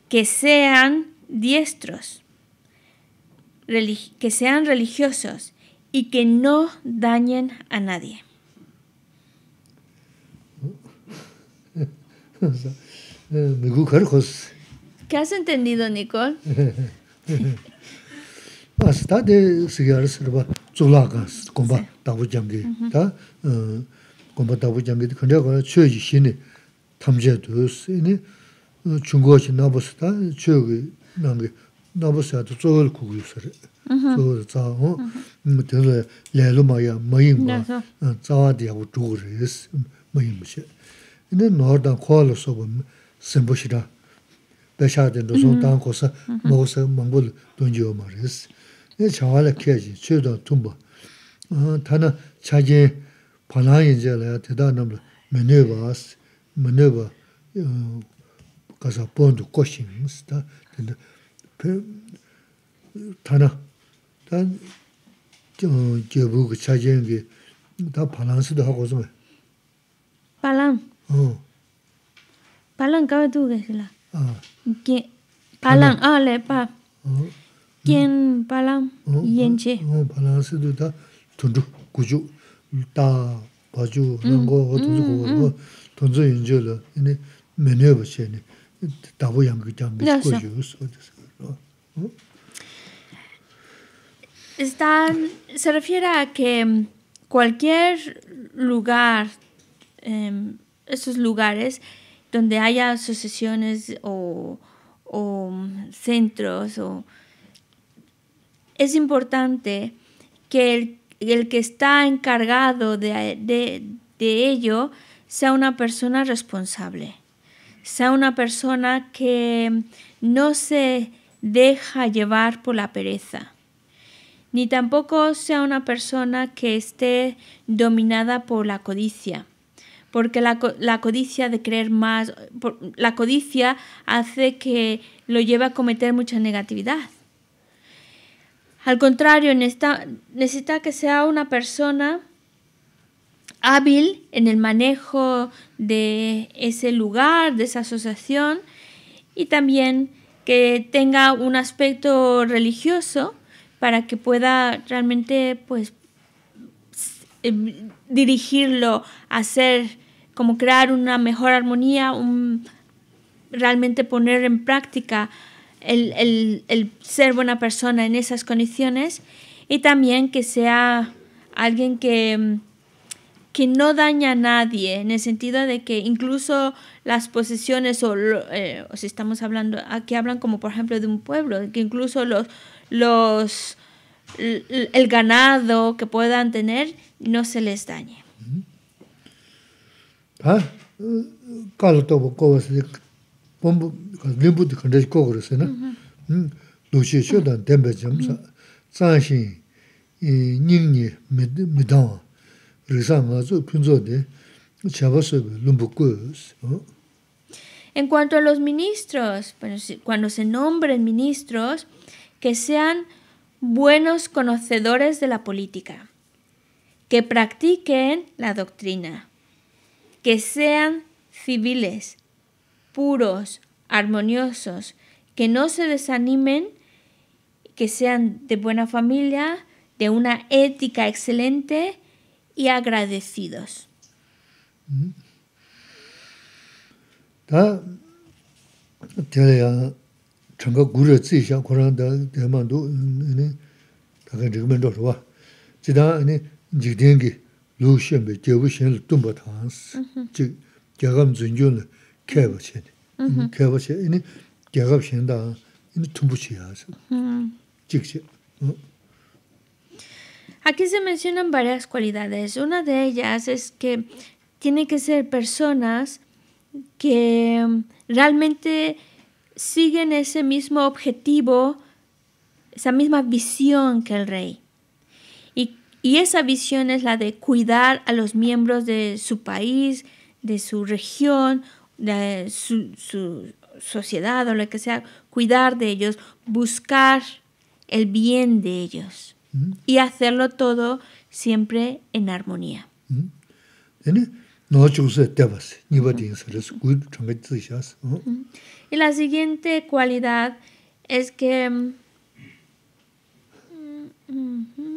B: que sean diestros, que sean religiosos y que no dañen a nadie. ¿Qué has entendido, Nicole?
A: qo mpa tabu janggi di khantyakwa qa qio yi xini tam jayadu yus, 저걸 qiong uh, qo qi nabu sita qio yi nanggi nabu sita yadu zogol kuk yu saray mm-hmm. zogol tsa xo, yimu tenla layalu ma ya ma yin ba, tsa xo tsa yis, nor dan shira besha yis yi mm-hmm. dan mm-hmm. tumba uh, Pālaṃ yéñ ché léyá tétá nám lé, méné 타나 단 vás, ká sá pón tú kó xíñs, táná, táná, tán, ké bú ké chá ché yéñ ké, tán pālaṃ sítú há kó sumé.
B: Pālaṃ. están se refiere a que em, cualquier lugar em, esos lugares donde haya asociaciones o, o em, centros o es importante que el el que está encargado de, ello sea una persona responsable, sea una persona que no se deja llevar por la pereza, ni tampoco sea una persona que esté dominada por la codicia, porque la, codicia de creer más, la codicia hace que lo lleve a cometer mucha negatividad. Al contrario, necesita, necesita que sea una persona hábil en el manejo de ese lugar, de esa asociación, y también que tenga un aspecto religioso para que pueda realmente pues eh, dirigirlo, hacer como crear una mejor armonía, realmente poner en práctica el, ser buena persona en esas condiciones y también que sea alguien que, mm, que no daña a nadie, en el sentido de que incluso las posesiones, eh, o, si estamos hablando, aquí hablan como por ejemplo de un pueblo, que incluso los, los el, ganado que puedan tener no se les dañe. ¿Ah? Eh,
A: eh, en
B: cuanto a los ministros, cuando se nombren ministros, que sean buenos conocedores de la política, que practiquen la doctrina, que sean civiles, puros, armoniosos, que no se desanimen, que sean de buena familia, de una ética excelente y agradecidos. Aquí se mencionan varias cualidades. Una de ellas es que tienen que ser personas que realmente siguen ese mismo objetivo, esa misma visión que el rey. Y, y, esa visión es la de cuidar a los miembros de su país, de su región de su, sociedad o lo que sea, cuidar de ellos, buscar el bien de ellos y hacerlo todo siempre en armonía. Uh-huh. Y la siguiente cualidad es que... Mm,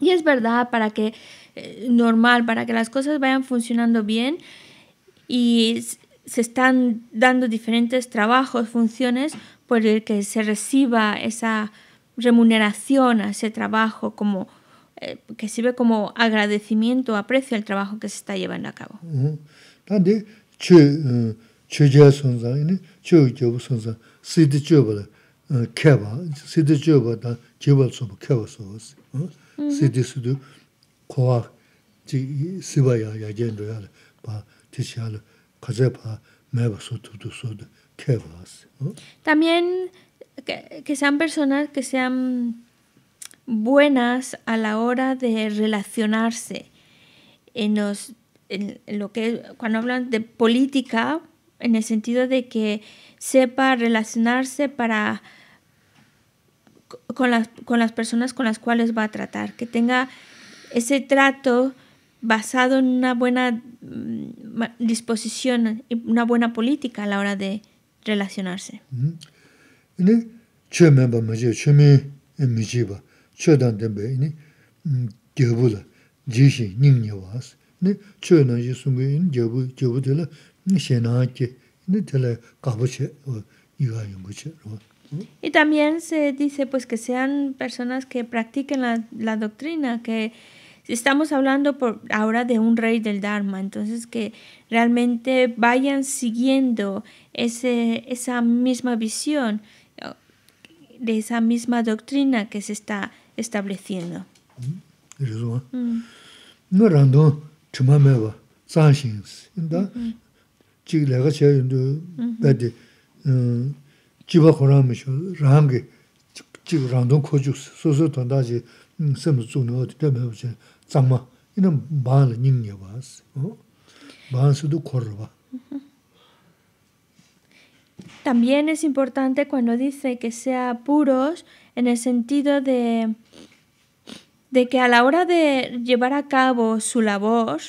B: Y es verdad, para que eh, normal, para que las cosas vayan funcionando bien y se están dando diferentes trabajos, funciones por el que se reciba esa remuneración a ese trabajo como eh, que sirve como agradecimiento, aprecio al trabajo que se está llevando a cabo
A: chujia sunza, chuyu gyobu sunza, sidi chuyoba la keba, sidi chuyoba da jibal soba keba soba si. Sidi sudu kowa siba ya ya gendo ya la pa tishi la kaze pa meba sudu sudu keba si.
B: También que, que sean personas que sean buenas a la hora de relacionarse en los en lo que cuando hablan de política en el sentido de que sepa relacionarse para con las, con las personas con las cuales va a tratar, que tenga ese trato basado en una buena mm, disposición y una buena política a la hora de relacionarse. Y también se dice pues que sean personas que practiquen la, doctrina, que estamos hablando ahora de un rey del Dharma, entonces que realmente vayan siguiendo ese, esa misma visión, de esa misma doctrina que se está estableciendo.
A: Mm chik laga chaya yundu, badi jiba khurang misho, rangi chik rangdung kochuk susu tanda chi sem zung nago tida mabu chaya zangma, ina baan la nying ya baas, baan sudu
B: También es importante cuando dice que sea puros en el sentido de, de que a la hora de llevar a cabo su labor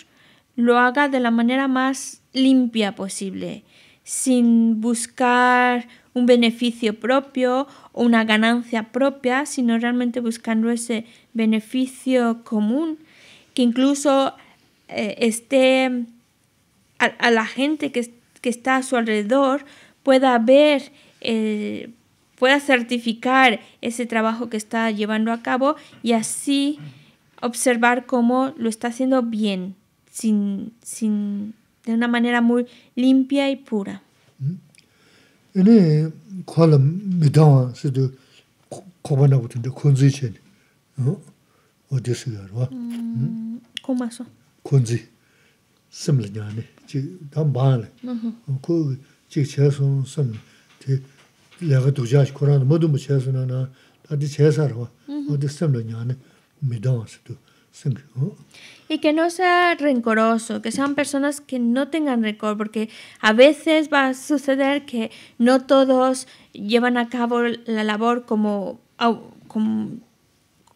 B: lo haga de la manera más limpia posible, sin buscar un beneficio propio o una ganancia propia, sino realmente buscando ese beneficio común que incluso eh, esté a, la gente que, está a su alrededor pueda ver, eh, pueda certificar ese trabajo que está llevando a cabo y así observar cómo lo está haciendo bien, sin, sin De una manera muy limpia y pura. Mm.
A: Yine kua la mi dawa si tu koba na kutenda kunzii cheni. Oh. Odiya sikarwa. Mm. Kuma so? Kunzii. Simla nyane. Chi. Ta mbaa le. Mm-hmm. Kuu. Chi kichayasong simla. Ti. Lekha tujaaxi kura nama duma chayasona na. Tati chayasarwa. o hmm simla nyane. Mi si tu. Simka.
B: y que no sea rencoroso, que sean personas que no tengan rencor, porque a veces va a suceder que no todos llevan a cabo la labor como,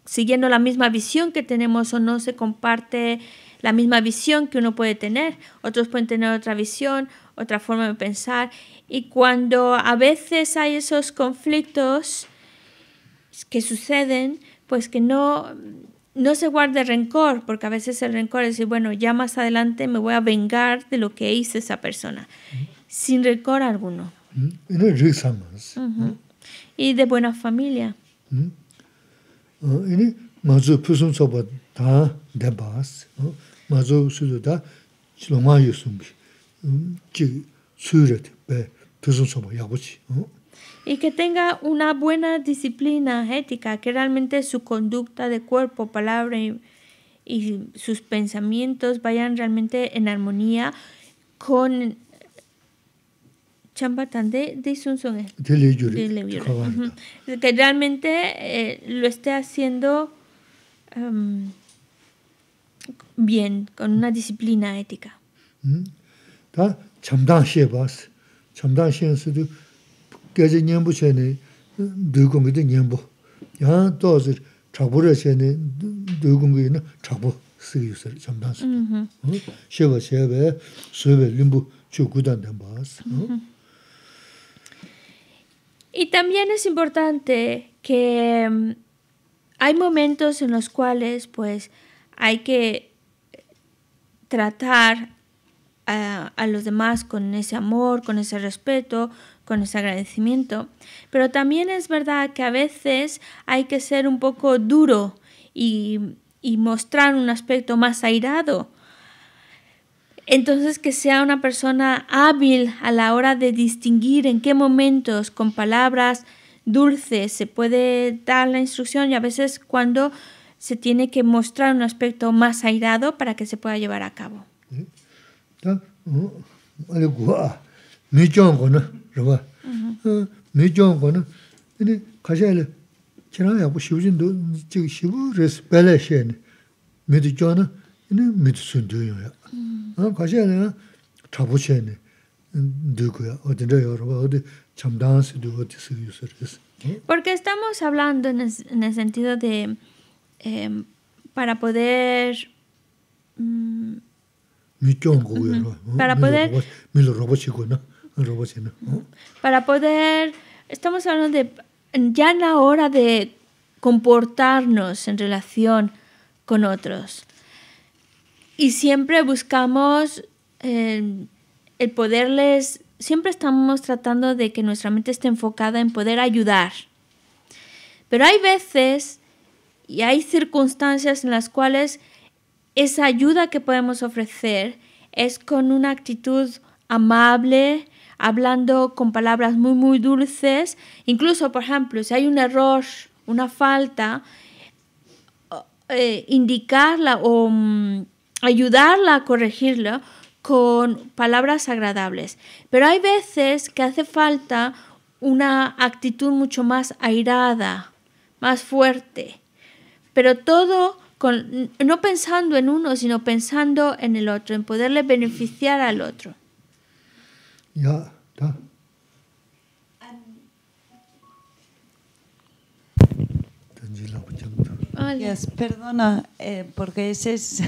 B: siguiendo la misma visión que tenemos o no se comparte la misma visión que uno puede tener, otros pueden tener otra visión, otra forma de pensar y cuando a veces hay esos conflictos que suceden, pues que no no se guarde rencor, porque a veces el rencor es decir, bueno, ya más adelante me voy a vengar de lo que hice esa persona, sin rencor alguno. Y de buena familia y que tenga una buena disciplina ética, que realmente su conducta de cuerpo, palabra y, sus pensamientos vayan realmente en armonía con Chambatande de Que realmente eh, lo esté haciendo em, bien, con una disciplina ética.
A: Mm gaji nyambu che ne dui gungi di nyambu. Yaan tozir chakbu ra che ne dui gungi na chakbu sigi yusar chamdansi. Sheba shebe suebe limbu chu gudan denbaas.
B: Y también es importante que mm, hay momentos en los cuales pues hay que tratar a, a los demás con ese amor, con ese respeto, con ese agradecimiento. Pero también es verdad que a veces hay que ser un poco duro y, mostrar un aspecto más airado. Entonces que sea una persona hábil a la hora de distinguir en qué momentos con palabras dulces se puede dar la instrucción y a veces cuando se tiene que mostrar un aspecto más airado para que se pueda llevar a cabo.
A: ¿Eh?
B: Porque estamos hablando en el, sentido de em, para poder mm, para poder para poder, estamos hablando de ya en la hora de comportarnos en relación con otros. Y siempre buscamos eh, el poderles, siempre estamos tratando de que nuestra mente esté enfocada en poder ayudar. Pero hay veces y hay circunstancias en las cuales esa ayuda que podemos ofrecer es con una actitud amable, hablando con palabras muy, muy dulces. Incluso, por ejemplo, si hay un error, una falta, eh, eh, indicarla o mm, ayudarla a corregirla con palabras agradables. Pero hay veces que hace falta una actitud mucho más airada, más fuerte. Pero todo con, no pensando en uno, sino pensando en el otro, en poderle beneficiar al otro.
A: Ya,
C: perdona, eh, porque ese es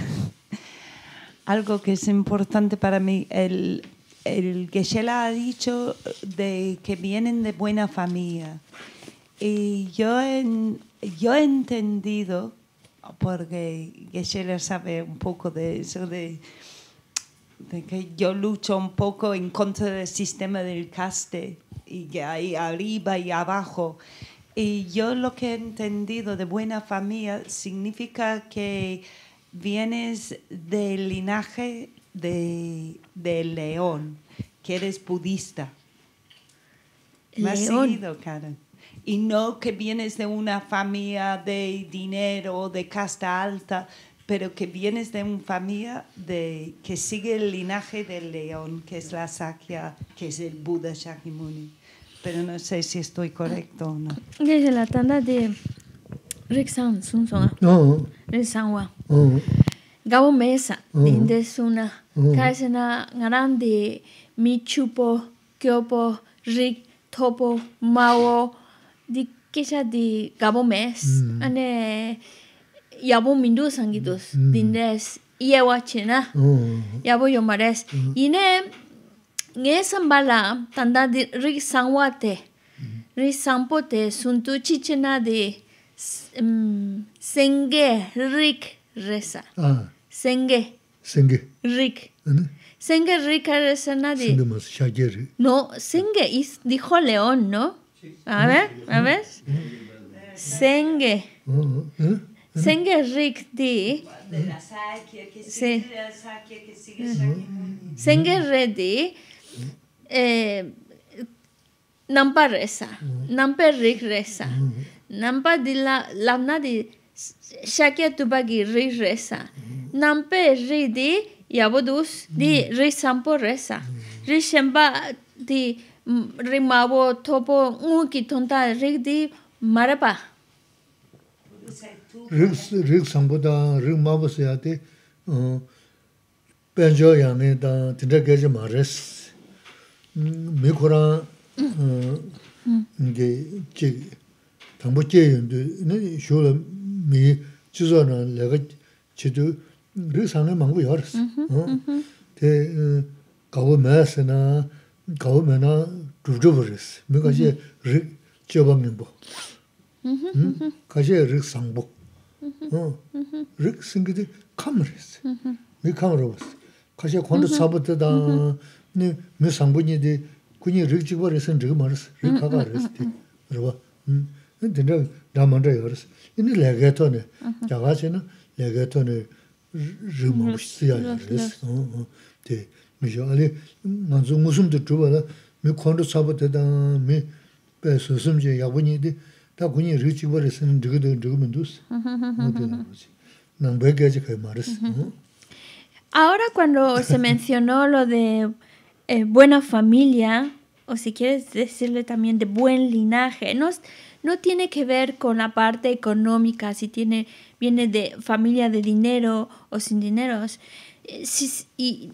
C: algo que es importante para mí. El, que Shela ha dicho de que vienen de buena familia. Y yo, yo he entendido, porque Sheila sabe un poco de eso, de de que yo lucho un poco en contra del sistema del caste y que hay arriba y abajo. Y yo lo que he entendido de buena familia significa que vienes del linaje del león, que eres budista. ¿Me Y no que vienes de una familia de dinero, de casta alta, pero que vienes de una familia de, que sigue el linaje del león, que es la Sakya, que es el Buda Shakyamuni. Pero no sé si estoy correcto o no.
B: Desde la tanda de Rexan Sunsonga. ¿ah? No. Gabo Mesa, de Suna, Kaisena Grande, Michupo, Kyopo, Rik, Topo, Mao, de Kisha de Gabo Mesa. Mm. YABU mindu sangitus mm. mm. dindes yewa china mm, mm, yomares Y ine nge sambala tanda di ri sangwa ri sampo te suntu chichena de senge rik resa ah. senge senge rik sengue senge rik resa nadie no senge dijo león no a ver a ver senge Senge rik di,
C: mm-hmm. senge
B: re di, e, nampa re sa, mm-hmm. nampe rik re sa, mm-hmm. nampa di lamna di shakya tuba gi rik re sa, nampe rik di, yabu dus, di rik sampo re sa, rik shempa di mm, rik mabu, topo, ngu ki tonta rik di marapa.
A: rīg, rīg sāmbu dāng, rīg māmbu sāyā tī, bēnzhō yāngi dāng, tindā gāyā mā rēs. Mī Khurāng, ngi, jī, tāmbu jī yundu, nī, shūla, mī, jī sō na, lēgā, jī tū, rīg sāngi Tē, mē sā na, mē na, Mī kashe rik sangbo, rik singi di kamarisi, mi kamarabasi. Kashe kondo sabu dada, mi sangbo nyi di kunyi rik jigwa resi, rik marisi, rik kaka resi 레게토네 rwa. Dinda dhamanda yawarisi. Ini lege tohne, jagaxe na lege tohne rik mabushisi ya yawarisi. mi ali ngusum mi mi susum nyi di,
B: Ahora cuando se mencionó lo de eh, buena familia, o si quieres decirle también de buen linaje, no, no tiene que ver con la parte económica, si tiene, viene de familia de dinero o sin dineros, y,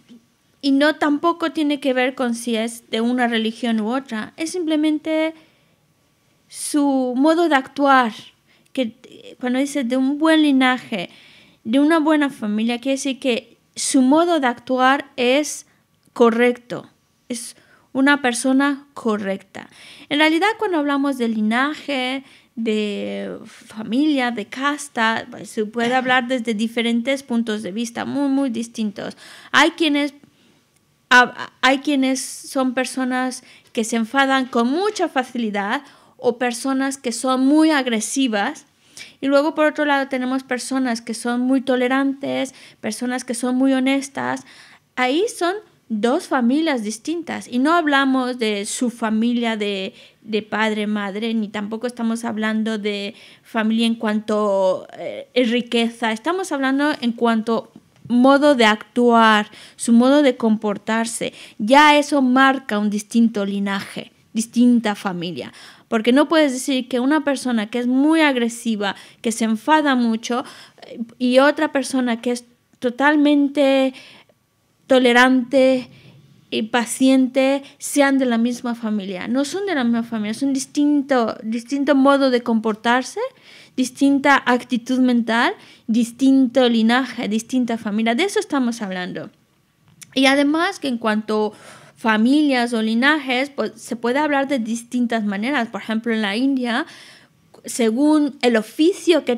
B: y no tampoco tiene que ver con si es de una religión u otra, es simplemente su modo de actuar, que cuando dice de un buen linaje, de una buena familia, quiere decir que su modo de actuar es correcto, es una persona correcta. En realidad cuando hablamos de linaje, de familia, de casta, pues, se puede hablar desde diferentes puntos de vista muy, muy distintos. Hay quienes, hay quienes son personas que se enfadan con mucha facilidad, o personas que son muy agresivas. Y luego por otro lado tenemos personas que son muy tolerantes, personas que son muy honestas. Ahí son dos familias distintas y no hablamos de su familia de, padre, madre, ni tampoco estamos hablando de familia en cuanto a eh, riqueza, estamos hablando en cuanto modo de actuar, su modo de comportarse. Ya eso marca un distinto linaje, distinta familia. Porque no puedes decir que una persona que es muy agresiva, que se enfada mucho, eh, y otra persona que es totalmente tolerante y paciente sean de la misma familia. No son de la misma familia, son distinto, distinto modo de comportarse, distinta actitud mental, distinto linaje, distinta familia. De eso estamos hablando. Y además que en cuanto familias o linajes, pues se puede hablar de distintas maneras. Por ejemplo, en la India, según el oficio que,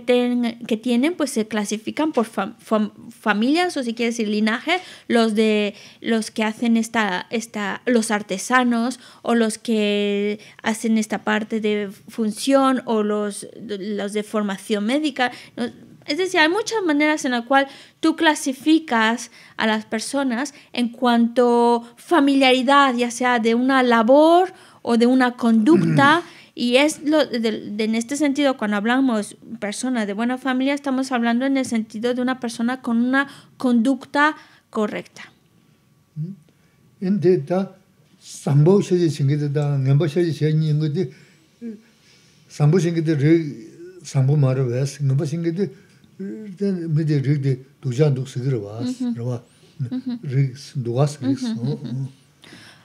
B: que tienen, pues se clasifican por familias o si quieres decir linaje, los de los que hacen esta, esta, los artesanos o los que hacen esta parte de función o los, los de formación médica. Es decir, hay muchas maneras en las cuales tú clasificas a las personas en cuanto familiaridad, ya sea de una labor o de una conducta. Mm. Y es lo de, en este sentido, cuando hablamos persona de buena familia, estamos hablando en el sentido de una persona con una conducta correcta.
A: Mm.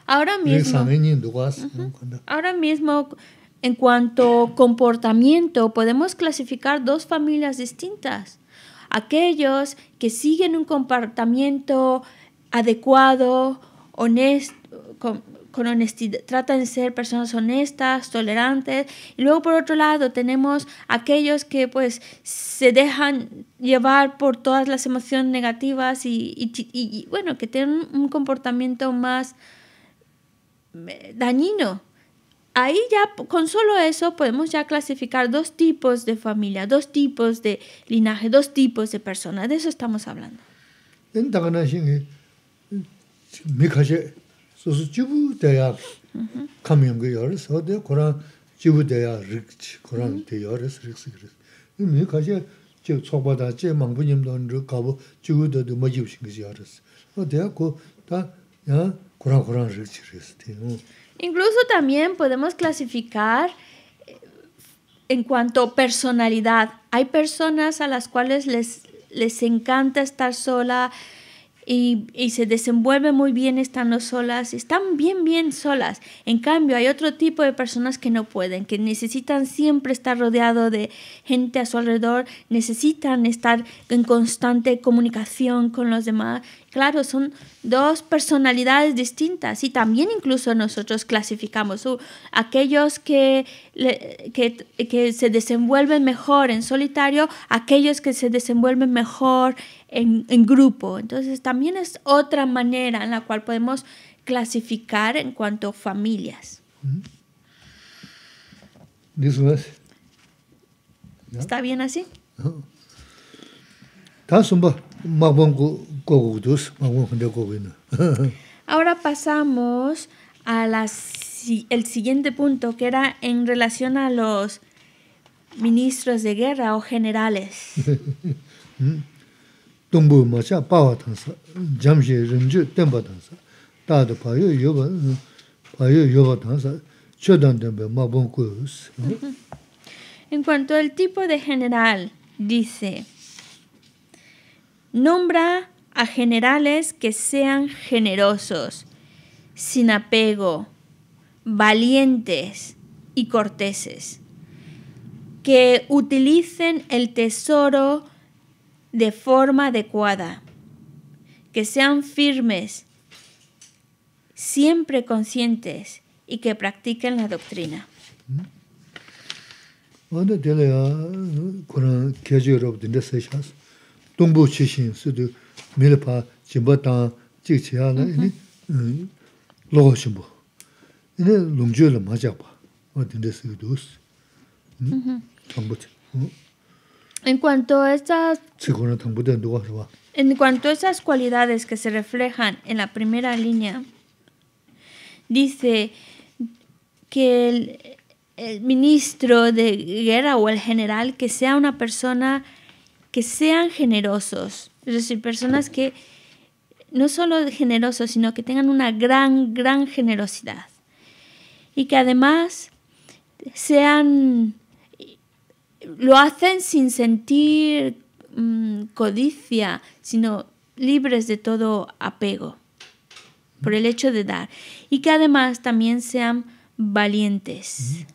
B: Ahora mismo, en cuanto comportamiento, podemos clasificar dos familias distintas. Aquellos que siguen un comportamiento adecuado, honesto, con honestidad, tratan de ser personas honestas, tolerantes. Y luego por otro lado tenemos aquellos que pues se dejan llevar por todas las emociones negativas y, bueno, que tienen un comportamiento más eh, dañino. Ahí ya con solo eso podemos ya clasificar dos tipos de familia, dos tipos de linaje, dos tipos de personas. De eso estamos hablando.
A: Incluso
B: también podemos clasificar eh, en cuanto a personalidad. Hay personas a las cuales les les encanta estar sola, y, se desenvuelve muy bien estando solas, están bien, bien solas. En cambio, hay otro tipo de personas que no pueden, que necesitan siempre estar rodeado de gente a su alrededor, necesitan estar en constante comunicación con los demás. Claro, son dos personalidades distintas y también incluso nosotros clasificamos uh, aquellos que, que se desenvuelven mejor en solitario, aquellos que se desenvuelven mejor en, grupo. Entonces también es otra manera en la cual podemos clasificar en cuanto a familias. ¿Está bien así? Ahora pasamos al siguiente punto, que era en relación a los ministros de guerra o generales. En cuanto al tipo de general, dice, nombra a generales que sean generosos, sin apego, valientes y corteses, que utilicen el tesoro de forma adecuada, que sean firmes, siempre conscientes y que practiquen la doctrina. En cuanto a estas... En cuanto a esas cualidades que se reflejan en la primera línea, dice que el, el ministro de guerra o el general que sea una persona que sean generosos, es decir, personas que no solo generosos, sino que tengan una gran, gran generosidad y que además sean lo hacen sin sentir mm, codicia, sino libres de todo apego por el hecho de dar y que además también sean valientes.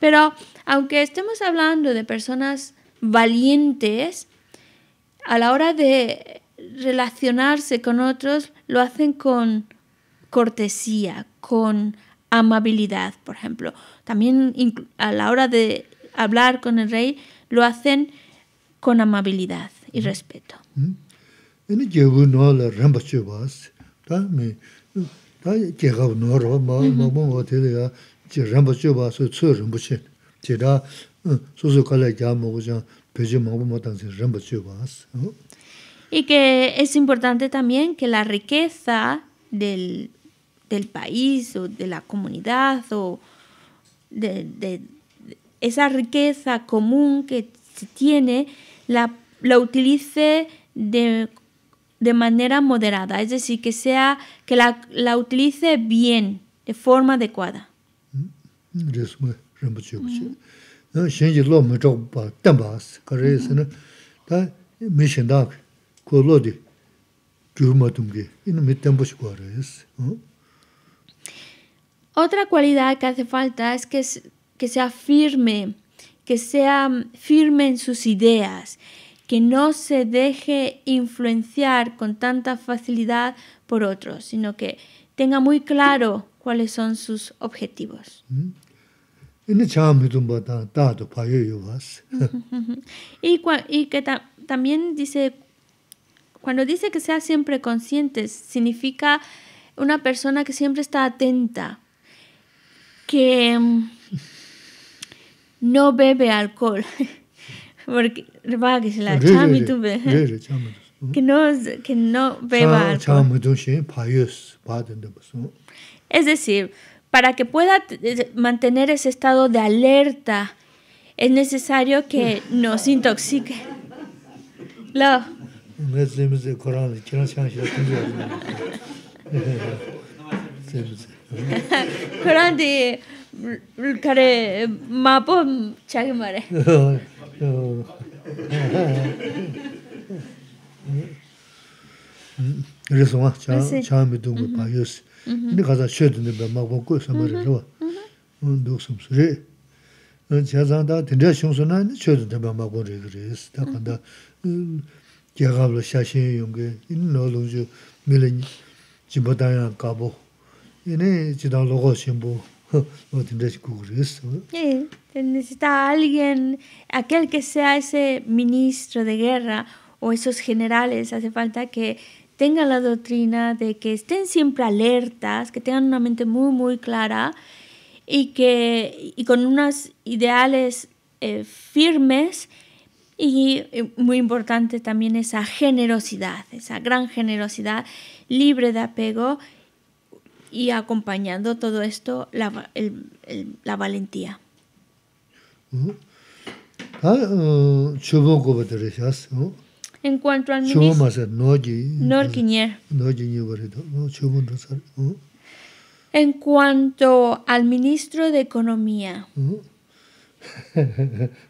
B: Pero aunque estemos hablando de personas valientes, a la hora de relacionarse con otros lo hacen con cortesía, con amabilidad, por ejemplo. También a la hora de hablar con el rey lo hacen con amabilidad y respeto. Y que es importante también que la riqueza del, país o de la comunidad o de, esa riqueza común que se tiene, la, utilice de, manera moderada, es decir, que, sea, que la, la utilice bien, de forma adecuada. Otra cualidad que hace falta es que, que sea firme, que sea firme en sus ideas, que no se deje influenciar con tanta facilidad por otros, sino que tenga muy claro cuáles son sus objetivos. y, que también dice cuando dice que sea siempre consciente, significa una persona que siempre está atenta, que mm, no bebe alcohol, porque que no, que no beba alcohol. Es decir, para que pueda eh, mantener ese estado de alerta, es necesario que nos intoxique. lo
A: mezlemizi Kur'an'ı kiran şanşı yapınca
B: Kur'an de 마포 차게 말해. mare.
A: Resuma çağ çağ bir dungu payus. Ne kadar şöyle de ben 응, koy samare ro. Un doksum süre. Ön çazanda dinle şunsuna Sí, Necesita
B: alguien, aquel que sea ese ministro de guerra o esos generales, hace falta que tengan la doctrina de que estén siempre alertas, que tengan una mente muy, muy clara y que y con unos ideales eh, firmes y eh, muy importante también esa generosidad, esa gran generosidad libre de apego y acompañando todo esto la, la valentía.
A: Ah, eh,
B: en en cuanto al ministro de Economía,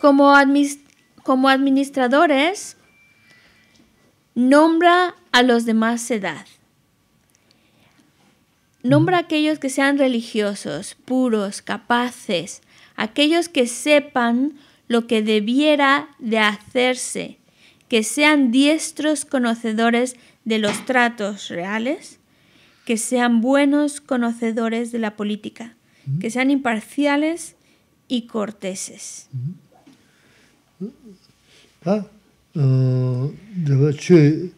B: Como, administradores, nombra a los de más edad. Nombra a aquellos que sean religiosos, puros, capaces, aquellos que sepan lo que debiera de hacerse, que sean diestros conocedores de los tratos reales, que sean buenos conocedores de la política, que sean imparciales y corteses.
A: 다 내가 추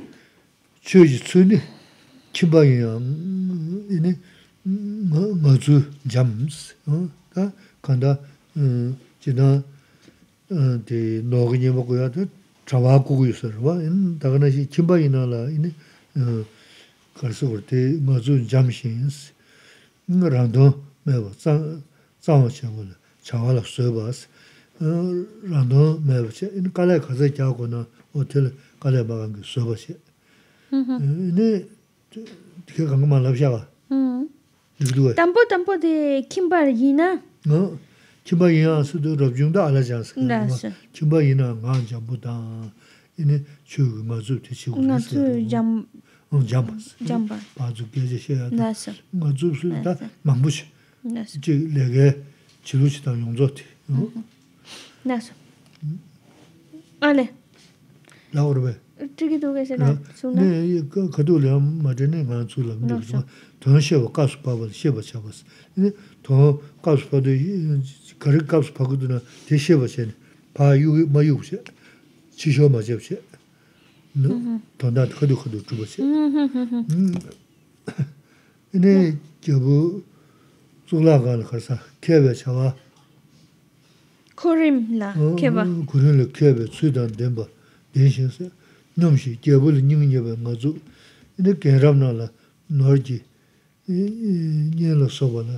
A: 최지 순이 키바이야 이네 맞아 잠스 어다 간다 음 지나 어디 노그니 먹어야 돼 있어요 봐 인다가나시 키바이나라 이네 어 가서 볼때 맞아 잠신스 응 그런도 매워 짱 짱을 쳐 봐스 rāndō mē bāshē, inī kālai kāsā kia kō o tēli kālai bā kāngi sō bāshē. Mm-hmm. Inī, tīkē kāngi mā labshā wā, dhikidhū wāi.
B: Tāmbō tāmbō tē kīmbā rā yī na?
A: Nā, kīmbā yī na dā ālā chāng sā kā, kīmbā ngā tā, inī Ngā
B: 나서 알레 ā nē. Nā uru bē? Ā ṭikī tū kēsi nā sū nā? Nē,
A: ā khatūli ā mātē nē, ā nā sū nā, nā sū nā. Tō nā shē bā, kā sū pā bā
B: Khurim la
A: kheba? Khurim la kheba tsui dhan denpa dhen shen se, nom shi, khebo la nyinga dheba nga zu. Na khen ramna la norgi, nyen la soba la,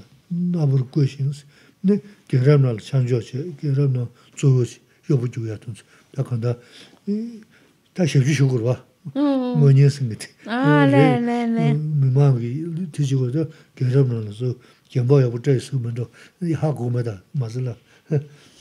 A: nabur kwe shen se, na khen ramna la shan joa she, khen ramna la yobu joo ya tun se. Da kanda, da shepju shukurwa, mo nyen sange te. Aa le, le, le. Mimaam ki tiji goza, khen ramna la zu, khen yobu zayi su mendo, ya haa gogo me da, mazi la.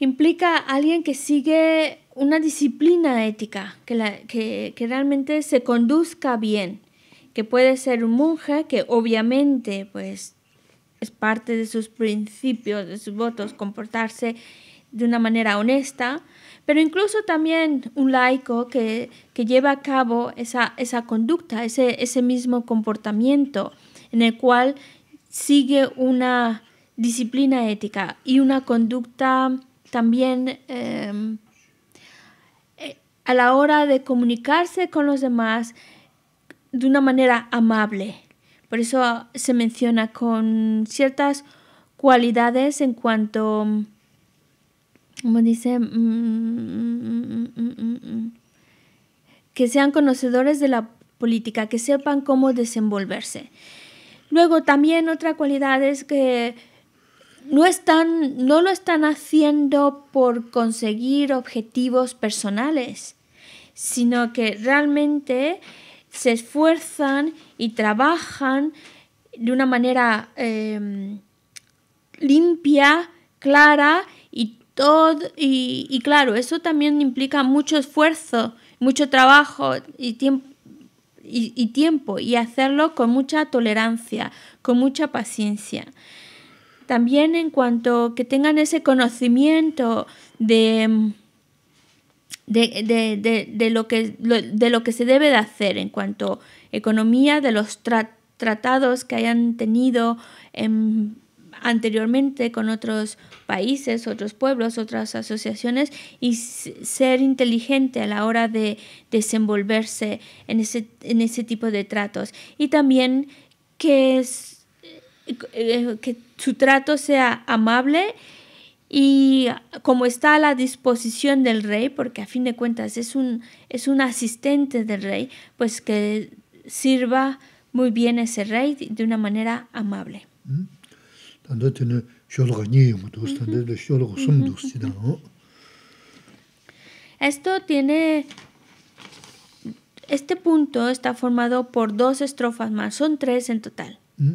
B: implica alguien que sigue una disciplina ética, que, la, que, realmente se conduzca bien, que puede ser un monje, que obviamente pues, es parte de sus principios, de sus votos, comportarse de una manera honesta, pero incluso también un laico que, que lleva a cabo esa, esa conducta, ese, ese mismo comportamiento en el cual sigue una disciplina ética y una conducta también em, eh, a la hora de comunicarse con los demás de una manera amable. Por eso se menciona con ciertas cualidades en cuanto, como dice, mm, mm, mm, que sean conocedores de la política, que sepan cómo desenvolverse. Luego también otra cualidad es que no, lo están haciendo por conseguir objetivos personales, sino que realmente se esfuerzan y trabajan de una manera em, limpia, clara y todo y, claro, eso también implica mucho esfuerzo, mucho trabajo y tiempo y hacerlo con mucha tolerancia, con mucha paciencia. También en cuanto que tengan ese conocimiento de, de, lo, que, de lo que se debe de hacer en cuanto a economía, de los tratados que hayan tenido em, anteriormente con otros países, otros pueblos, otras asociaciones y ser inteligente a la hora de desenvolverse en ese, en ese tipo de tratos. Y también que eh, que su trato sea amable y como está a la disposición del rey, porque a fin de cuentas es un, es un asistente del rey, pues que sirva muy bien ese rey de una manera amable. ¿Mm? Esto tiene... Este punto está formado por dos estrofas más, son tres en total. ¿Mm?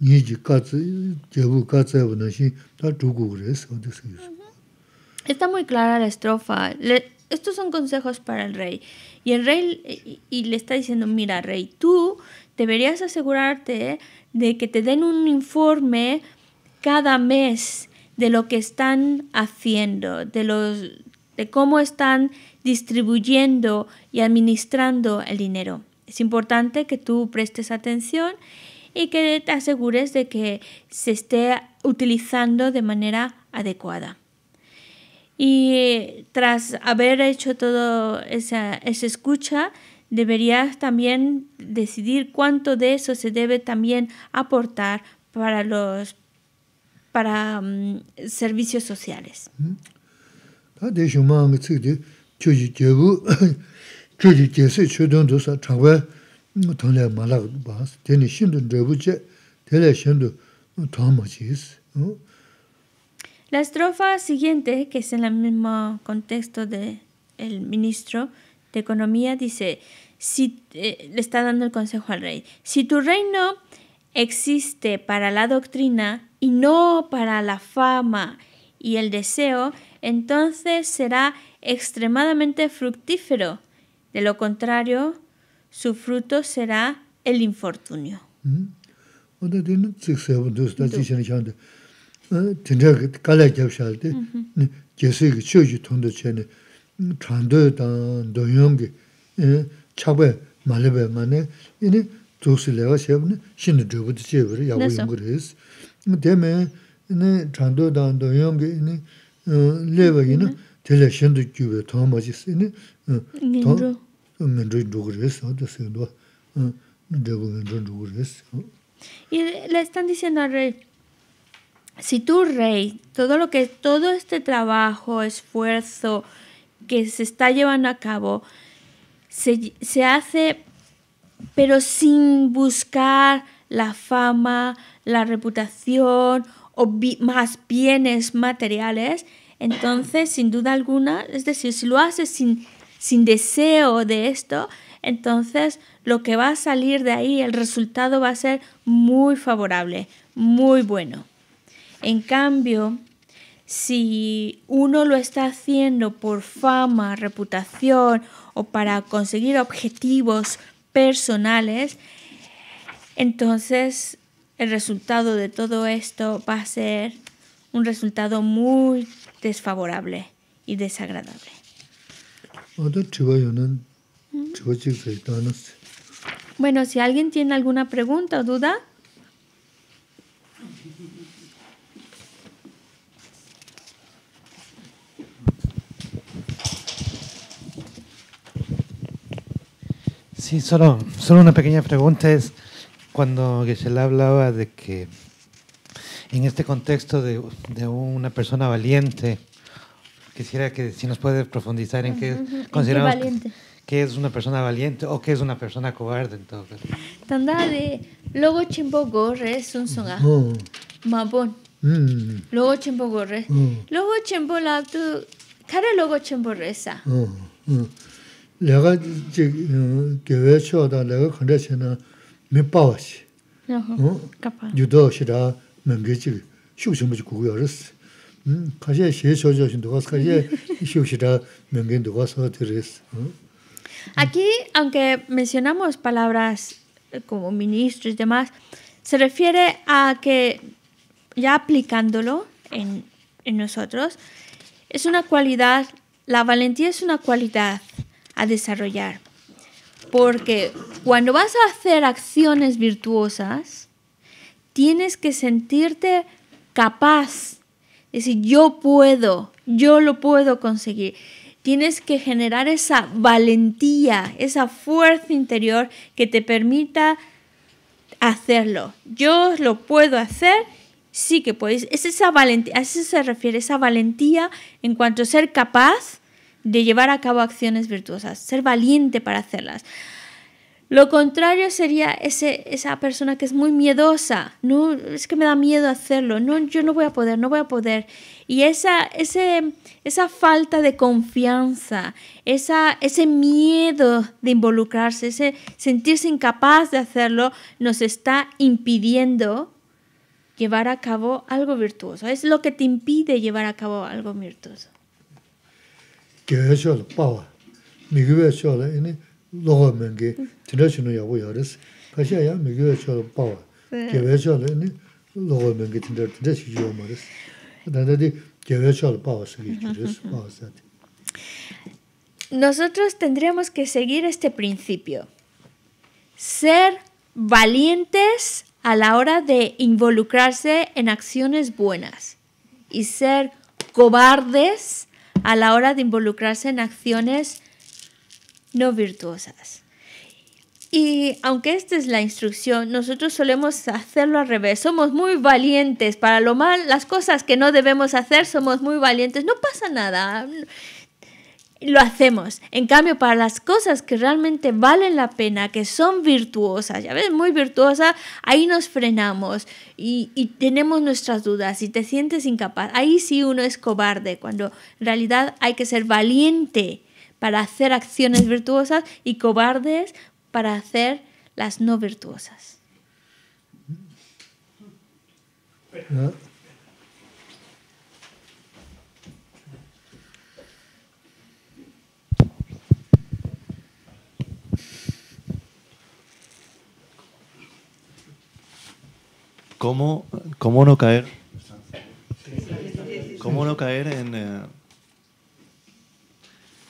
A: Está
B: muy clara la estrofa. estos son consejos para el rey. Y el rey le está diciendo, mira, rey, tú deberías asegurarte de que te den un informe cada mes de lo que están haciendo, de los de cómo están distribuyendo y administrando el dinero. Es importante que tú prestes atención y que te asegures de que se esté utilizando de manera adecuada. Y eh, tras haber hecho todo esa, escucha, deberías también decidir cuánto de eso se debe también aportar para los para mm, servicios sociales.
A: Mm-hmm.
B: La estrofa siguiente, que es en el mismo contexto del el ministro de Economía, dice, si, eh, le está dando el consejo al rey, si tu reino existe para la doctrina y no para la fama y el deseo, entonces será extremadamente fructífero. De lo contrario, su fruto será el infortunio. Y le están diciendo al rey, si tú rey, todo lo que todo este trabajo, esfuerzo que se está llevando a cabo, se, hace pero sin buscar la fama, la reputación o más bienes materiales, entonces sin duda alguna, es decir, si lo haces sin sin deseo de esto, entonces lo que va a salir de ahí, el resultado va a ser muy favorable, muy bueno. En cambio, si uno lo está haciendo por fama, reputación o para conseguir objetivos personales, entonces el resultado de todo esto va a ser un resultado muy desfavorable y desagradable. Bueno, si alguien tiene alguna pregunta o duda.
A: Sí, solo, solo una pequeña pregunta es cuando Geshe-la hablaba de que en este contexto de, de una persona valiente, quisiera que si nos puede profundizar en qué consideramos que es una persona valiente o que es una persona cobarde en todo caso.
B: Tanda de logo chimbo gorre un sunga. Mm. mabón,
A: mm.
B: Logo chimbo gorre. Mm. Logo chimbo la tu cara logo chimbo resa.
A: 내가 지 yo 내가 si 몇 바와시. 어? 유도시라 맹게지 쇼심부지 구고 열었어.
B: Aquí, aunque mencionamos palabras eh, como ministros y demás, se refiere a que ya aplicándolo en, en nosotros, es una cualidad, la valentía es una cualidad a desarrollar. Porque cuando vas a hacer acciones virtuosas, tienes que sentirte capaz es decir, yo puedo, yo lo puedo conseguir. Tienes que generar esa valentía, esa fuerza interior que te permita hacerlo. Yo lo puedo hacer, sí que puedes. Es esa valentía, a eso se refiere, esa valentía en cuanto a ser capaz de llevar a cabo acciones virtuosas, ser valiente para hacerlas. Lo contrario sería ese, esa persona que es muy miedosa. No, es que me da miedo hacerlo. No, yo no voy a poder, no voy a poder. Y esa, ese, esa falta de confianza, esa, ese miedo de involucrarse, ese sentirse incapaz de hacerlo, nos está impidiendo llevar a cabo algo virtuoso. Es lo que te impide llevar a cabo algo virtuoso.
A: eso
B: nosotros tendríamos que seguir este principio. Ser valientes a la hora de involucrarse en acciones buenas y ser cobardes a la hora de involucrarse en acciones no virtuosas. Y aunque esta es la instrucción, nosotros solemos hacerlo al revés. Somos muy valientes para lo mal, las cosas que no debemos hacer, somos muy valientes, no pasa nada, lo hacemos. En cambio, para las cosas que realmente valen la pena, que son virtuosas, ya ves, muy virtuosas, ahí nos frenamos y, y tenemos nuestras dudas y te sientes incapaz. Ahí sí uno es cobarde, cuando en realidad hay que ser valiente para hacer acciones virtuosas y cobardes para hacer las no virtuosas. ¿Cómo, no caer? ¿Cómo no caer
A: en, eh,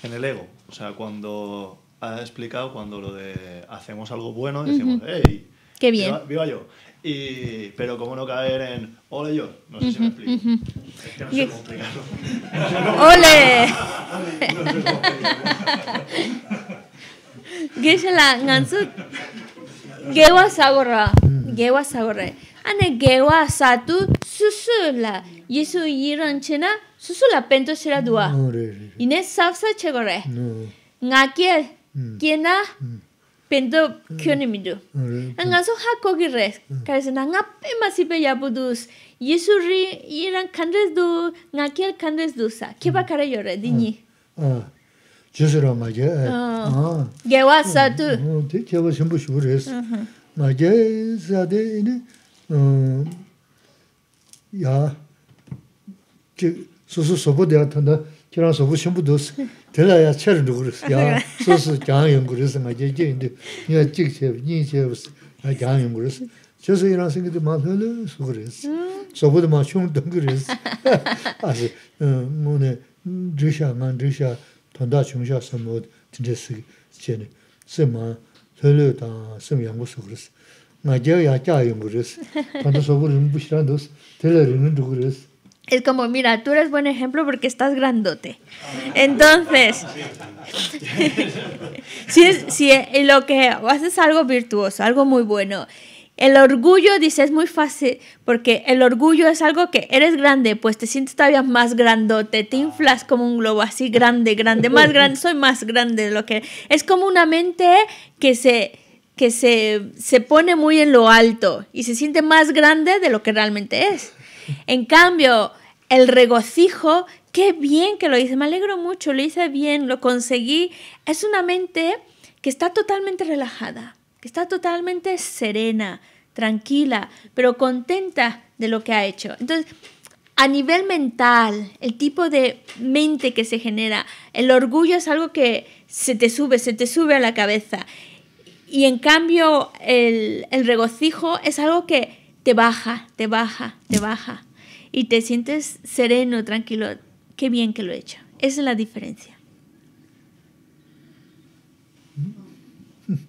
A: en el ego. O sea, cuando
B: ha explicado, cuando lo de hacemos algo bueno, decimos, hey, Qué bien. Viva, yo. Y, pero cómo no caer en ole yo. No sé si me explico. ¡Ole! qué Es que no sé cómo explicarlo. ¡Ole! qué Es es. susu la pento sira duwa. No, re, re. Ine safsa che re. No. Nga pento kio ni mi du.
D: Nga
B: so ha kogi re. Kare se na nga pe ma dus. Yesu ri, iran kandres du, ngakiel kia kandres du sa. Kipa kare yo re, di ni.
A: Jesu ra ma kia.
B: Gewa sa tu.
A: Te kewa shimbo shibu re. Ma kia sa de ine, ya, 소소 소보 대한테 그런 소부 전부 돋스 들어야 철 누구르스 야 소소 장 연구르스 맞지 근데 야 찍세 니세 장 연구르스 저서 이런 생각도 많으네 소그르스 소보도 마셔 동그르스 아시 뭐네 드샤 만 드샤 돈다 중샤 섬모 진짜스 제네 세마 털려다 섬 연구 소그르스 나제야 자 연구르스 돈도 소그르는 부시라도스 들으는 누구르스
B: es como, mira, tú eres buen ejemplo porque estás grandote. Entonces, si, es, si lo que haces algo virtuoso, algo muy bueno. El orgullo, dice, es muy fácil, porque el orgullo es algo que eres grande, pues te sientes todavía más grandote, te inflas como un globo así grande, grande, más grande, soy más grande de lo que... Es como una mente que se que se pone muy en lo alto y se siente más grande de lo que realmente es. En cambio, el regocijo, qué bien que lo hice, me alegro mucho, lo hice bien, lo conseguí. Es una mente que está totalmente relajada, que está totalmente serena, tranquila, pero contenta de lo que ha hecho. Entonces, a nivel mental, el tipo de mente que se genera, el orgullo es algo que se te sube, se te sube a la cabeza. Y en cambio, el, el regocijo es algo que te baja, te baja, te baja y te sientes sereno, tranquilo. Qué bien que lo he hecho. Esa es la diferencia.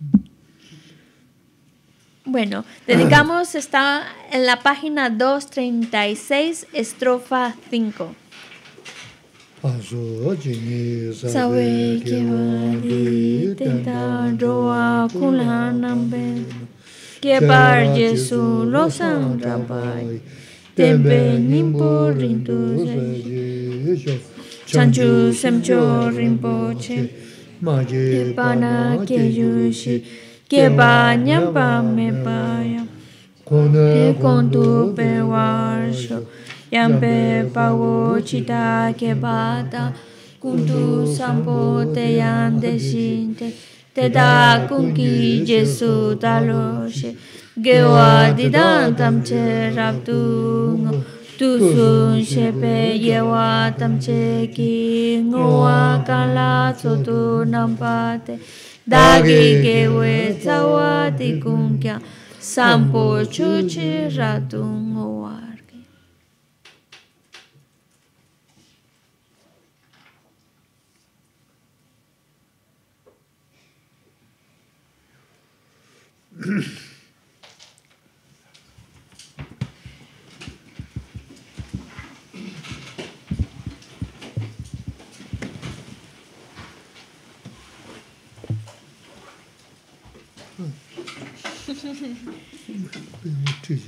B: Bueno, dedicamos, está en la página 236, estrofa 5.
A: que sabe
D: a Kebar Jesu losam rabai Tembe nimbo rindu zayi
B: Chanchu semcho
D: rimbo che Maje pana ke yushi
B: Keba
D: nyampa me paya Kone kondu pe warsho Yampe pawo chita
B: kebata Kuntu sampo te yande shinte teda kungki jesu talo she gewa didan
D: tamche rabdu ngo tu sun she pe yewa tamche ki ngo wa kala nampate
B: dagi gewe tawa di sampo chuchi ratu ngo
D: wa
A: 嗯。嗯，这些